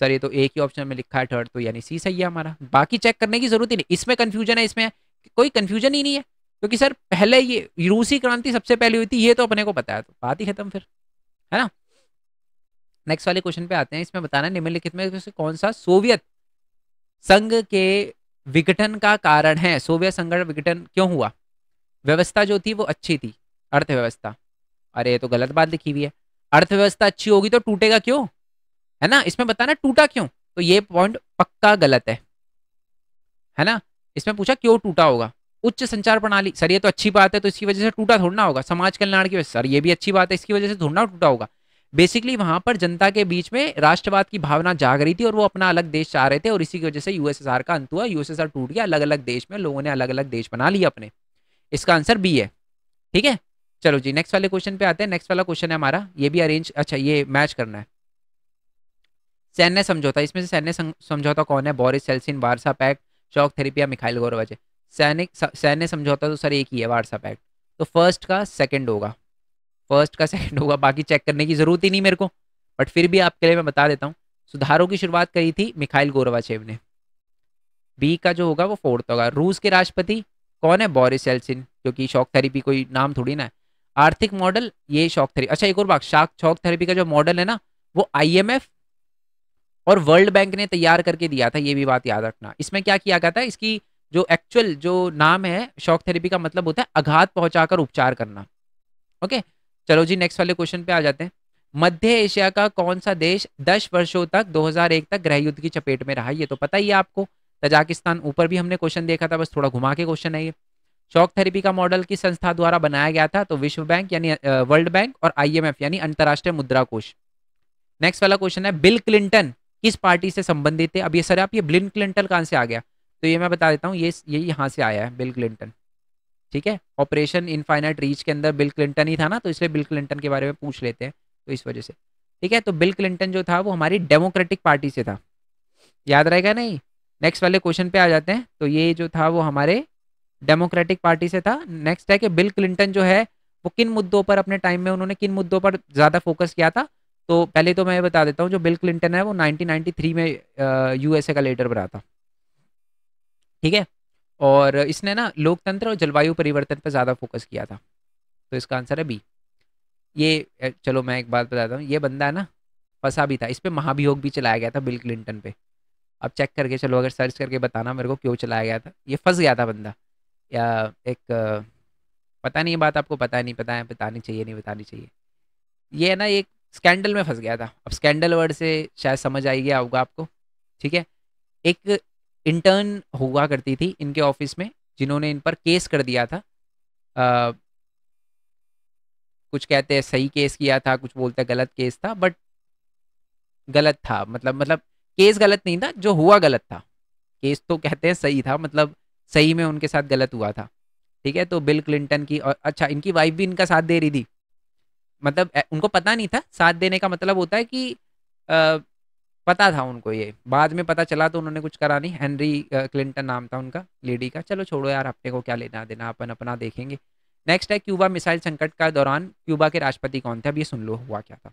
सर ये तो एक ही ऑप्शन में लिखा है थर्ड तो यानी सी सही है हमारा बाकी चेक करने की जरूरत ही नहीं इसमें कन्फ्यूजन है इसमें कोई कन्फ्यूजन ही नहीं है क्योंकि सर पहले ये रूसी क्रांति सबसे पहले हुई थी ये तो अपने को बताया तो बात ही खत्म फिर है ना नेक्स्ट वाले क्वेश्चन पे आते हैं इसमें बताना निम्नलिखित में कौन सा सोवियत संघ के विघटन का कारण है सोवियत संघ विघटन क्यों हुआ व्यवस्था जो थी वो अच्छी थी अर्थव्यवस्था अरे ये तो गलत बात लिखी हुई है अर्थव्यवस्था अच्छी होगी तो टूटेगा क्यों है ना इसमें बताना टूटा क्यों तो ये पॉइंट पक्का गलत है है ना इसमें पूछा क्यों टूटा होगा उच्च संचार प्रणाली सर ये तो अच्छी बात है तो इसकी वजह से टूटा थोड़ना होगा समाज कल्याण की वजह सर ये भी अच्छी बात है इसकी वजह से थोड़ना टूटा होगा बेसिकली वहां पर जनता के बीच में राष्ट्रवाद की भावना जाग रही थी और वो अपना अलग देश चाह रहे थे और इसी की वजह से यूएसएसआर का अंत हुआ यूएसएसआर टूट गया अलग अलग देश में लोगों ने अलग अलग देश बना लिया अपने इसका आंसर बी है ठीक है चलो जी नेक्स्ट वाले क्वेश्चन पे आते हैं नेक्स्ट वाला क्वेश्चन है हमारा ये भी अरेंज अच्छा ये मैच करना है सैन्य समझौता इसमें से सैन्य समझौता कौन है Boris Yeltsin Warsaw shock therapy या मिखाइल गोरवज सैनिक सैन्य समझौता तो सर एक ही है वारसा पैक तो फर्स्ट का सेकंड होगा फर्स्ट का सेकंड होगा बाकी चेक करने की ज़रूरत ही नहीं मेरे को बट फिर भी आपके लिए मैं बता देता हूँ सुधारों की शुरुआत करी थी मिखाइल गोरवाचेव ने बी का जो होगा वो फोर्थ होगा रूस के राष्ट्रपति कौन है बोरिस एल्सिन क्योंकि शॉक थेरेपी कोई नाम थोड़ी ना है आर्थिक मॉडल ये शॉक थेरेपी अच्छा एक और बात शॉक शॉक थेरेपी का जो मॉडल है ना वो आईएमएफ और वर्ल्ड बैंक ने तैयार करके दिया था ये भी बात याद रखना इसमें क्या किया गया था इसकी जो एक्चुअल जो नाम है शॉक थेरेपी का मतलब होता है आघात पहुंचाकर उपचार करना ओके चलो जी नेक्स्ट वाले क्वेश्चन पे आ जाते हैं मध्य एशिया का कौन सा देश 10 वर्षों तक 2001 तक गृह युद्ध की चपेट में रहा ये तो पता ही है आपको तजाकिस्तान ऊपर भी हमने क्वेश्चन देखा था बस थोड़ा घुमा के क्वेश्चन है ये शॉक थेरेपी का मॉडल किस संस्था द्वारा बनाया गया था तो विश्व बैंक यानी वर्ल्ड बैंक और आई यानी अंतर्राष्ट्रीय मुद्रा कोष नेक्स्ट वाला क्वेश्चन है बिल क्लिंटन किस पार्टी से संबंधित थे अब ये सर आप ये ब्लिन क्लिंटन कहाँ से आ गया तो ये मैं बता देता हूँ ये ये यहाँ से आया है बिल क्लिंटन ठीक है ऑपरेशन इनफाइनाइट रीच के अंदर बिल क्लिंटन ही था ना तो इसलिए बिल क्लिंटन के बारे में पूछ लेते हैं तो इस वजह से ठीक है तो बिल क्लिंटन जो था वो हमारी डेमोक्रेटिक पार्टी से था याद रहेगा नहीं नेक्स्ट वाले क्वेश्चन पे आ जाते हैं तो ये जो था वो हमारे डेमोक्रेटिक पार्टी से था नेक्स्ट है कि बिल क्लिंटन जो है वो किन मुद्दों पर अपने टाइम में उन्होंने किन मुद्दों पर ज़्यादा फोकस किया था तो पहले तो मैं बता देता हूँ जो बिल क्लिंटन है वो 1993 में यूएसए का लेटर बना था ठीक है और इसने ना लोकतंत्र और जलवायु परिवर्तन पर ज़्यादा फोकस किया था तो इसका आंसर है बी ये चलो मैं एक बात बताता हूँ ये बंदा है ना फंसा भी था इस पर महाभियोग भी चलाया गया था बिल क्लिंटन पे अब चेक करके चलो अगर सर्च करके बताना मेरे को क्यों चलाया गया था ये फंस गया था बंदा या एक पता नहीं ये बात आपको पता नहीं पता है बतानी चाहिए नहीं बतानी चाहिए ये है ना एक स्कैंडल में फंस गया था अब स्कैंडल वर्ड से शायद समझ आई गया होगा आपको ठीक है एक इंटर्न हुआ करती थी इनके ऑफिस में जिन्होंने इन पर केस कर दिया था आ, कुछ कहते हैं सही केस किया था कुछ बोलते हैं गलत केस था बट गलत था मतलब मतलब केस गलत नहीं था जो हुआ गलत था केस तो कहते हैं सही था मतलब सही में उनके साथ गलत हुआ था ठीक है तो बिल क्लिंटन की और अच्छा इनकी वाइफ भी इनका साथ दे रही थी मतलब उनको पता नहीं था साथ देने का मतलब होता है कि आ, पता था उनको ये बाद में पता चला तो उन्होंने कुछ करा नहीं हेनरी क्लिंटन नाम था उनका लेडी का चलो छोड़ो यार अपने को क्या लेना देना अपन अपना देखेंगे नेक्स्ट है क्यूबा मिसाइल संकट का दौरान क्यूबा के राष्ट्रपति कौन थे अब ये सुन लो हुआ क्या था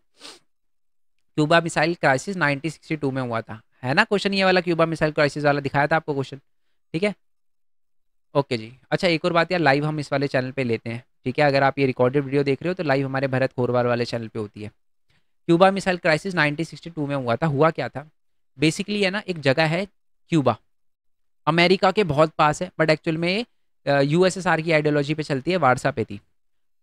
क्यूबा मिसाइल क्राइसिस 1962 में हुआ था है ना क्वेश्चन ये वाला क्यूबा मिसाइल क्राइसिस वाला दिखाया था आपको क्वेश्चन ठीक है ओके जी अच्छा एक और बात यार लाइव हम इस वाले चैनल पे लेते हैं ठीक है अगर आप ये रिकॉर्डेड वीडियो देख रहे हो तो लाइव हमारे भरत खोरवाल वाले चैनल पे होती है क्यूबा मिसाइल क्राइसिस 1962 में हुआ था हुआ क्या था बेसिकली है ना एक जगह है क्यूबा अमेरिका के बहुत पास है बट एक्चुअल में यू की आइडियोलॉजी पर चलती है वारसा पे थी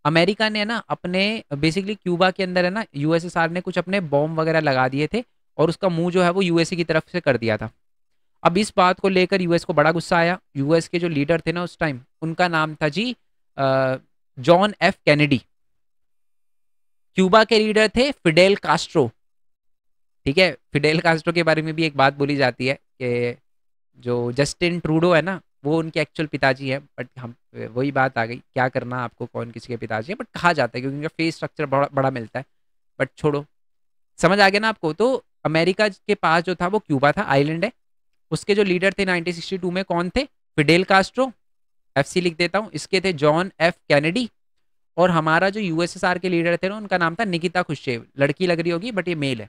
अमेरिका ने ना अपने बेसिकली क्यूबा के अंदर है ना यू ने कुछ अपने बॉम्ब वगैरह लगा दिए थे और उसका मुंह जो है वो यूएसए की तरफ से कर दिया था अब इस बात को लेकर यूएस को बड़ा गुस्सा आया यूएस के जो लीडर थे ना उस टाइम उनका नाम था जी जॉन एफ कैनेडी क्यूबा के लीडर थे फिडेल कास्ट्रो ठीक है फिडेल कास्ट्रो के बारे में भी एक बात बोली जाती है कि जो जस्टिन ट्रूडो है ना वो उनके एक्चुअल पिताजी हैं बट हम वही बात आ गई क्या करना आपको कौन किसी के पिताजी है बट कहा जाता है क्योंकि उनका फेस स्ट्रक्चर बड़ा बड़ा मिलता है बट छोड़ो समझ आ गया ना आपको तो अमेरिका के पास जो था वो क्यूबा था आइलैंड है उसके जो लीडर थे 1962 में कौन थे फिडेल कास्ट्रो एफ सी लिख देता हूँ इसके थे जॉन एफ कैनेडी और हमारा जो यूएसएसआर के लीडर थे ना उनका नाम था निकिता खुशेव लड़की लग रही होगी बट ये मेल है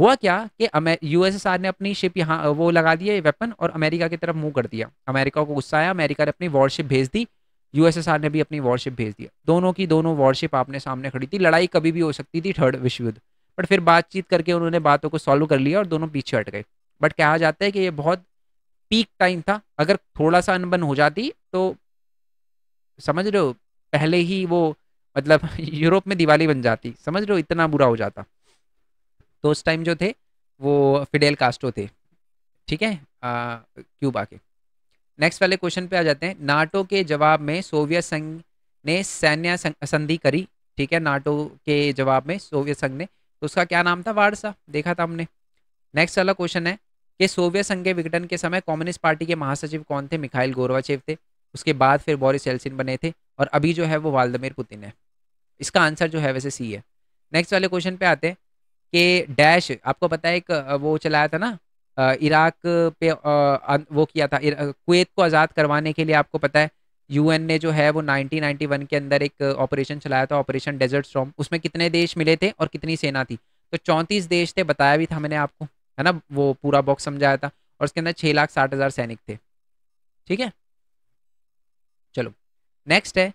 हुआ क्या कि यूएसएसआर ने अपनी शिप यहाँ वो लगा दी वेपन और अमेरिका की तरफ मूव कर दिया अमेरिका को गुस्सा आया अमेरिका ने अपनी वॉरशिप भेज दी यूएसएसआर ने भी अपनी वॉरशिप भेज दिया दोनों की दोनों वॉरशिप आपने सामने खड़ी थी लड़ाई कभी भी हो सकती थी थर्ड विश्व युद्ध बट फिर बातचीत करके उन्होंने बातों को सॉल्व कर लिया और दोनों पीछे हट गए बट कहा जाता है कि ये बहुत पीक टाइम था अगर थोड़ा सा अनबन हो जाती तो समझ रहे हो पहले ही वो मतलब यूरोप में दिवाली बन जाती समझ रहे हो इतना बुरा हो जाता तो उस टाइम जो थे वो फिडेल कास्टो थे ठीक है क्यूबा के नेक्स्ट वाले क्वेश्चन पे आ जाते हैं नाटो के जवाब में सोवियत संघ ने सैन्य संधि करी ठीक है नाटो के जवाब में सोवियत संघ ने तो उसका क्या नाम था वारसा देखा था हमने नेक्स्ट वाला क्वेश्चन है कि सोवियत संघ के विघटन के समय कम्युनिस्ट पार्टी के महासचिव कौन थे मिखाइल गोरवाचेव थे उसके बाद फिर बोरिस एल्सिन बने थे और अभी जो है वो वाल्दमिर पुतिन है इसका आंसर जो है वैसे सी है नेक्स्ट वाले क्वेश्चन पे आते हैं कि डैश आपको पता है एक वो चलाया था ना इराक पे अं, वो किया था कुवैत को आज़ाद करवाने के लिए आपको पता है यूएन ने जो है वो 1991 के अंदर एक ऑपरेशन चलाया था ऑपरेशन डेजर्ट स्ट्रॉम उसमें कितने देश मिले थे और कितनी सेना थी तो चौंतीस देश थे बताया भी था मैंने आपको है ना वो पूरा बॉक्स समझाया था और उसके अंदर छः लाख साठ हज़ार सैनिक थे ठीक है चलो नेक्स्ट है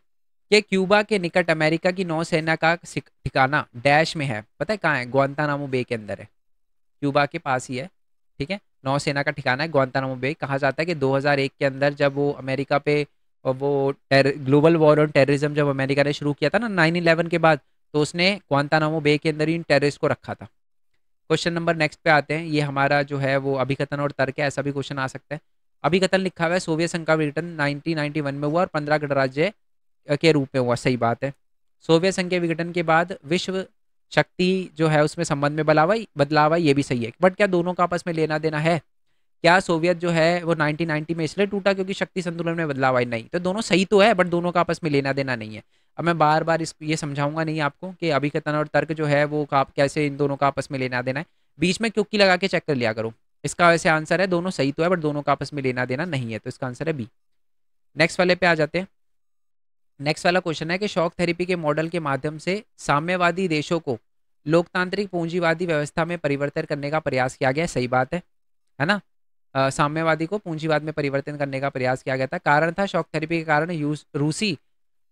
कि क्यूबा के निकट अमेरिका की नौसेना का ठिकाना डैश में है पता है कहाँ है ग्वानतानामो बे के अंदर है क्यूबा के पास ही है ठीक है नौसेना का ठिकाना है ग्वानतानामो बे कहा जाता है कि 2001 के अंदर जब वो अमेरिका पे वो ग्लोबल वॉर ऑन टेररिज्म जब अमेरिका ने शुरू किया था ना नाइन इलेवन के बाद तो उसने ग्वानतानामो बे के अंदर ही इन टेररिस्ट को रखा था क्वेश्चन नंबर नेक्स्ट पे आते हैं ये हमारा जो है वो अभिकथन और तर्क है ऐसा भी क्वेश्चन आ सकता है अभिकथन लिखा हुआ है सोवियत संघ का विघटन 1991 में हुआ और पंद्रह गणराज्य के रूप में हुआ सही बात है सोवियत संघ के विघटन के बाद विश्व शक्ति जो है उसमें संबंध में बदलाव बदलाव ये भी सही है बट क्या दोनों का आपस में लेना देना है क्या सोवियत जो है वो 1990 में इसलिए टूटा क्योंकि शक्ति संतुलन में बदलाव आई नहीं तो दोनों सही तो है बट दोनों का आपस में लेना देना नहीं है अब मैं बार बार इस ये समझाऊंगा नहीं आपको कि अभिकथन और तर्क जो है वो आप कैसे इन दोनों का आपस में लेना देना है बीच में क्योंकि लगा के चेक कर लिया करो इसका वैसे आंसर है दोनों सही तो है बट दोनों का आपस में लेना देना नहीं है तो इसका आंसर है बी नेक्स्ट वाले पे आ जाते हैं नेक्स्ट वाला क्वेश्चन है कि शॉक थेरेपी के मॉडल के माध्यम से साम्यवादी देशों को लोकतांत्रिक पूंजीवादी व्यवस्था में परिवर्तन करने का प्रयास किया गया सही बात है है ना साम्यवादी को पूंजीवाद में परिवर्तन करने का प्रयास किया गया था कारण था शॉक थेरेपी के कारण रूसी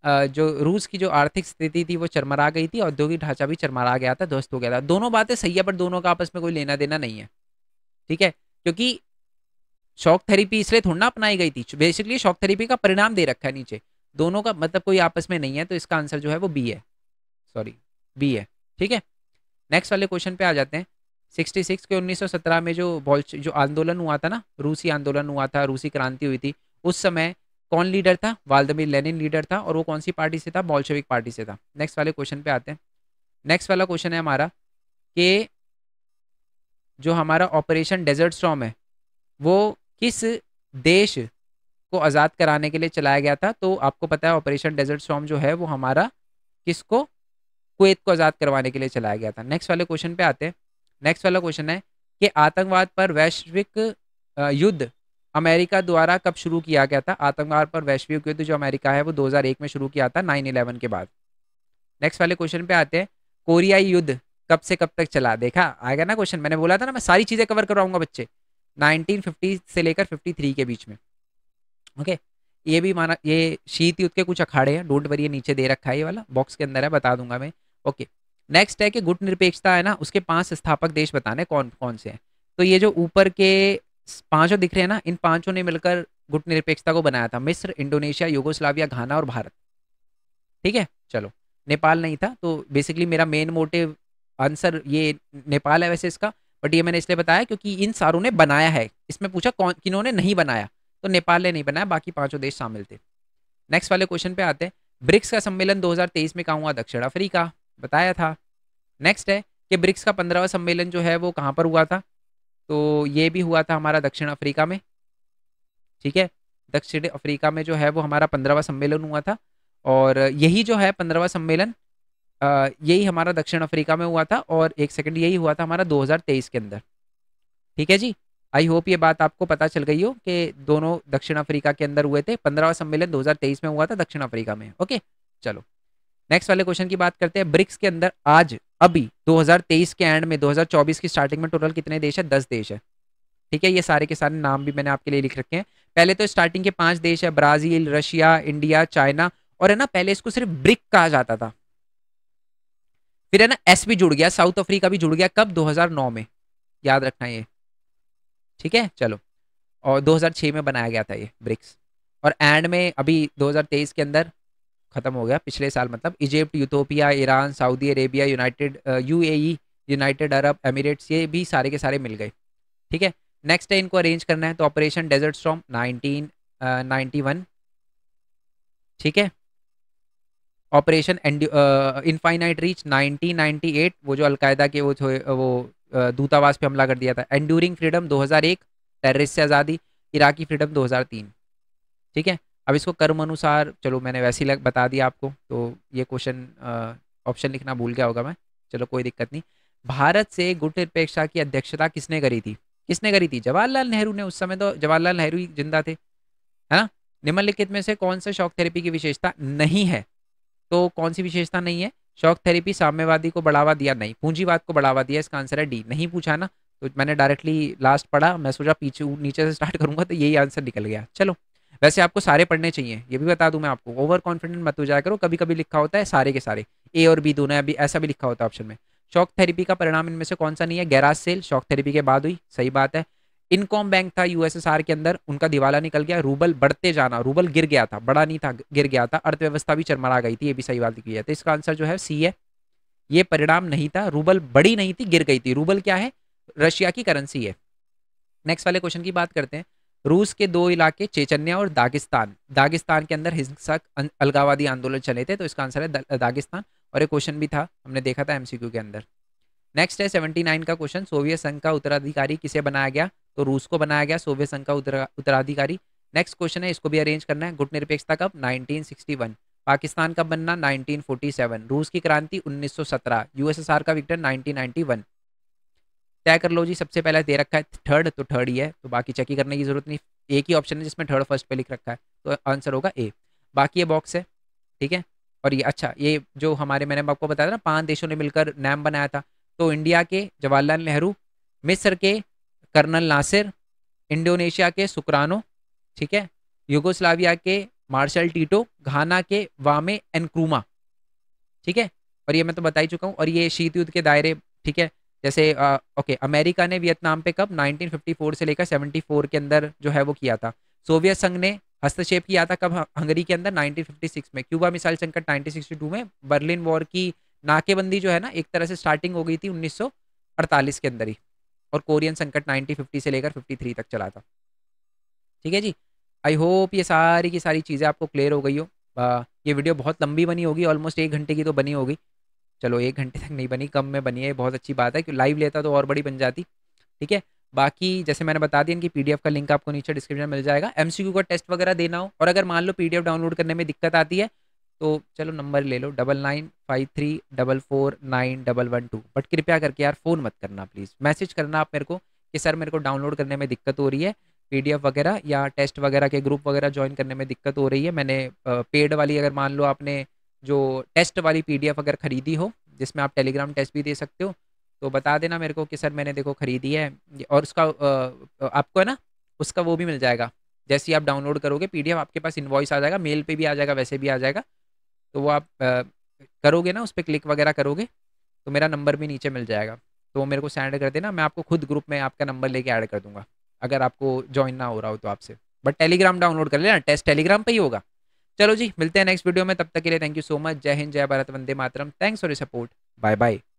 जो रूस की जो आर्थिक स्थिति थी वो चरमरा गई थी औद्योगिक ढांचा भी चरमरा गया था ध्वस्त हो गया था दोनों बातें सही है पर दोनों का आपस में कोई लेना देना नहीं है ठीक है क्योंकि शॉक थेरेपी इसलिए थोड़ा ना अपनाई गई थी बेसिकली शॉक थेरेपी का परिणाम दे रखा है नीचे दोनों का मतलब कोई आपस में नहीं है तो इसका आंसर जो है वो बी है सॉरी बी है ठीक है नेक्स्ट वाले क्वेश्चन पे आ जाते हैं सिक्सटी सिक्स के उन्नीस सौ सत्रह में जो बॉल्च जो आंदोलन हुआ था ना रूसी आंदोलन हुआ था रूसी क्रांति हुई थी उस समय कौन लीडर था वाल्दमिर लेनिन लीडर था और वो कौन सी पार्टी से था बॉल्शेविक पार्टी से था नेक्स्ट वाले क्वेश्चन पे आते हैं नेक्स्ट वाला क्वेश्चन है हमारा कि जो हमारा ऑपरेशन डेजर्ट स्टॉम है वो किस देश को आज़ाद कराने के लिए चलाया गया था तो आपको पता है ऑपरेशन डेजर्ट स्टॉम जो है वो हमारा किसको कुवैत को आज़ाद करवाने के लिए चलाया गया था नेक्स्ट वाले क्वेश्चन पे आते हैं नेक्स्ट वाला क्वेश्चन है कि आतंकवाद पर वैश्विक युद्ध अमेरिका द्वारा कब शुरू किया गया था आतंकवाद पर वैश्विक युद्ध जो अमेरिका है वो 2001 में शुरू किया था 9/11 के बाद नेक्स्ट वाले क्वेश्चन पे आते हैं कोरियाई युद्ध कब से कब तक चला देखा आ गया ना क्वेश्चन मैंने बोला था ना मैं सारी चीज़ें कवर करवाऊंगा बच्चे 1950 से लेकर 53 के बीच में ओके okay? ये भी माना ये शीत युद्ध के कुछ अखाड़े हैं डोंट वरी ये नीचे दे रखा है ये वाला बॉक्स के अंदर है बता दूंगा मैं ओके okay. नेक्स्ट है कि गुट निरपेक्षता है ना उसके पांच स्थापक देश बताने कौन कौन से हैं तो ये जो ऊपर के पांचों दिख रहे हैं ना इन पांचों ने मिलकर गुट निरपेक्षता को बनाया था मिस्र इंडोनेशिया योगोस्लाविया घाना और भारत ठीक है चलो नेपाल नहीं था तो बेसिकली मेरा मेन मोटिव आंसर ये नेपाल है वैसे इसका बट ये मैंने इसलिए बताया क्योंकि इन सारों ने बनाया है इसमें पूछा कौन किन्होंने नहीं बनाया तो नेपाल ने नहीं बनाया बाकी पांचों देश शामिल थे नेक्स्ट वाले क्वेश्चन पे आते हैं ब्रिक्स का सम्मेलन 2023 में कहाँ हुआ दक्षिण अफ्रीका बताया था नेक्स्ट है कि ब्रिक्स का पंद्रहवा सम्मेलन जो है वो कहाँ पर हुआ था तो ये भी हुआ था हमारा दक्षिण अफ्रीका में ठीक है दक्षिण अफ्रीका में जो है वो हमारा पंद्रहवा सम्मेलन हुआ था और यही जो है पंद्रहवा सम्मेलन यही हमारा दक्षिण अफ्रीका में हुआ था और एक सेकंड यही हुआ था हमारा 2023 के अंदर ठीक है जी आई होप ये बात आपको पता चल गई हो कि दोनों दक्षिण अफ्रीका के अंदर हुए थे पंद्रहवा सम्मेलन 2023 में हुआ था दक्षिण अफ्रीका में ओके चलो नेक्स्ट वाले क्वेश्चन की बात करते हैं ब्रिक्स के अंदर आज अभी 2023 के एंड में 2024 की स्टार्टिंग में टोटल कितने देश है दस देश है ठीक है ये सारे के सारे नाम भी मैंने आपके लिए लिख रखे हैं पहले तो स्टार्टिंग के पांच देश है ब्राजील रशिया इंडिया चाइना और है ना पहले इसको सिर्फ ब्रिक कहा जाता था फिर है ना एस भी जुड़ गया साउथ अफ्रीका भी जुड़ गया कब दो में याद रखना ये ठीक है चलो और दो में बनाया गया था ये ब्रिक्स और एंड में अभी दो के अंदर ख़त्म हो गया पिछले साल मतलब Egypt Ethiopia Iran Saudi Arabia United U United Arab Emirates ये भी सारे के सारे मिल गए ठीक है नेक्स्ट है इनको अरेंज करना है तो ऑपरेशन डेजर्ट स्ट्रॉम नाइनटीन ठीक है ऑपरेशन एंड इनफाइनाइट रीच 1998 वो जो अलकायदा के वो वो दूतावास पे हमला कर दिया था एंड्यूरिंग फ्रीडम 2001 टेररिस्ट से आज़ादी इराकी फ्रीडम 2003 ठीक है अब इसको कर्म अनुसार चलो मैंने वैसे ही बता दिया आपको तो ये क्वेश्चन ऑप्शन लिखना भूल गया होगा मैं चलो कोई दिक्कत नहीं भारत से निरपेक्षा की अध्यक्षता किसने करी थी किसने करी थी जवाहरलाल नेहरू ने उस समय तो जवाहरलाल नेहरू ही जिंदा थे है ना निम्नलिखित में से कौन सा शॉक थेरेपी की विशेषता नहीं है तो कौन सी विशेषता नहीं है शॉक थेरेपी साम्यवादी को बढ़ावा दिया नहीं पूंजीवाद को बढ़ावा दिया इसका आंसर है डी नहीं पूछा ना तो मैंने डायरेक्टली लास्ट पढ़ा मैं सोचा पीछे नीचे से स्टार्ट करूंगा तो यही आंसर निकल गया चलो वैसे आपको सारे पढ़ने चाहिए ये भी बता दूं मैं आपको ओवर कॉन्फिडेंट मत हो जाया करो कभी कभी लिखा होता है सारे के सारे ए और बी दोनों अभी ऐसा भी लिखा होता है ऑप्शन में शॉक थेरेपी का परिणाम इनमें से कौन सा नहीं है गैराज सेल शॉक थेरेपी के बाद हुई सही बात है इनकॉम बैंक था यूएसएसआर के अंदर उनका दिवाला निकल गया रूबल बढ़ते जाना रूबल गिर गया था बड़ा नहीं था गिर गया था अर्थव्यवस्था भी चरमरा गई थी ये भी सही बात की है तो इसका आंसर जो है सी है ये परिणाम नहीं था रूबल बड़ी नहीं थी गिर गई थी रूबल क्या है रशिया की करेंसी है नेक्स्ट वाले क्वेश्चन की बात करते हैं रूस के दो इलाके चेचन्या और दागिस्तान दागिस्तान के अंदर हिंसक अं, अलगावादी आंदोलन चले थे तो इसका आंसर है दागिस्तान और एक क्वेश्चन भी था हमने देखा था एमसीक्यू के अंदर नेक्स्ट है सेवेंटी नाइन का क्वेश्चन सोवियत संघ का उत्तराधिकारी किसे बनाया गया तो रूस को बनाया गया सोवियत संघ का उत्तरा, उत्तराधिकारी नेक्स्ट क्वेश्चन है इसको भी अरेंज करना है गुट निरपेक्षता कब वन पाकिस्तान कब बनना सेवन रूस की क्रांति सत्रह यूएसएसआर का विक्टर वन तय कर लो जी सबसे पहले दे रखा है थर्ड तो थर्ड ही है तो बाकी चेक ही करने की जरूरत नहीं एक ही ऑप्शन है जिसमें थर्ड फर्स्ट पे लिख रखा है तो आंसर होगा ए बाकी ये बॉक्स है ठीक है और ये अच्छा ये जो हमारे मैंने आपको बताया था ना पांच देशों ने मिलकर नाम बनाया था तो इंडिया के जवाहरलाल नेहरू मिस्र के कर्नल नासिर इंडोनेशिया के सुकरानो ठीक है युगोस्लाविया के मार्शल टीटो घाना के वामे एनक्रूमा ठीक है और ये मैं तो बता ही चुका हूँ और ये शीत युद्ध के दायरे ठीक है जैसे ओके अमेरिका ने वियतनाम पे कब 1954 से लेकर 74 के अंदर जो है वो किया था सोवियत संघ ने हस्तक्षेप किया था कब हंगरी के अंदर 1956 में क्यूबा मिसाइल संकट 1962 में बर्लिन वॉर की नाकेबंदी जो है ना एक तरह से स्टार्टिंग हो गई थी 1948 के अंदर ही और कोरियन संकट 1950 से लेकर 53 तक चला था ठीक है जी आई होप ये सारी की सारी चीज़ें आपको क्लियर हो गई हो आ, ये वीडियो बहुत लंबी बनी होगी ऑलमोस्ट एक घंटे की तो बनी होगी चलो एक घंटे तक नहीं बनी कम में बनी है बहुत अच्छी बात है क्योंकि लाइव लेता तो और बड़ी बन जाती ठीक है बाकी जैसे मैंने बता दिया इनकी पीडीएफ का लिंक आपको नीचे डिस्क्रिप्शन मिल जाएगा एमसीक्यू का टेस्ट वगैरह देना हो और अगर मान लो पीडीएफ डाउनलोड करने में दिक्कत आती है तो चलो नंबर ले लो double nine five three double four nine double one two but कृपया करके यार फ़ोन मत करना प्लीज़ मैसेज करना आप मेरे को कि सर मेरे को डाउनलोड करने में दिक्कत हो रही है पीडीएफ वगैरह या टेस्ट वगैरह के ग्रुप वगैरह ज्वाइन करने में दिक्कत हो रही है मैंने पेड वाली अगर मान लो आपने जो टेस्ट वाली पीडीएफ अगर ख़रीदी हो जिसमें आप टेलीग्राम टेस्ट भी दे सकते हो तो बता देना मेरे को कि सर मैंने देखो ख़रीदी है और उसका आपको है ना उसका वो भी मिल जाएगा जैसे ही आप डाउनलोड करोगे पीडीएफ आपके पास इन्वॉइस आ जाएगा मेल पे भी आ जाएगा वैसे भी आ जाएगा तो वो आप आ, करोगे ना उस पर क्लिक वगैरह करोगे तो मेरा नंबर भी नीचे मिल जाएगा तो वो मेरे को सेंड कर देना मैं आपको खुद ग्रुप में आपका नंबर लेके ऐड कर दूंगा अगर आपको ज्वाइन ना हो रहा हो तो आपसे बट टेलीग्राम डाउनलोड कर लेना टेस्ट टेलीग्राम पर ही होगा चलो जी मिलते हैं नेक्स्ट वीडियो में तब तक के लिए थैंक यू सो मच जय हिंद जय भारत वंदे मातरम thanks for support bye bye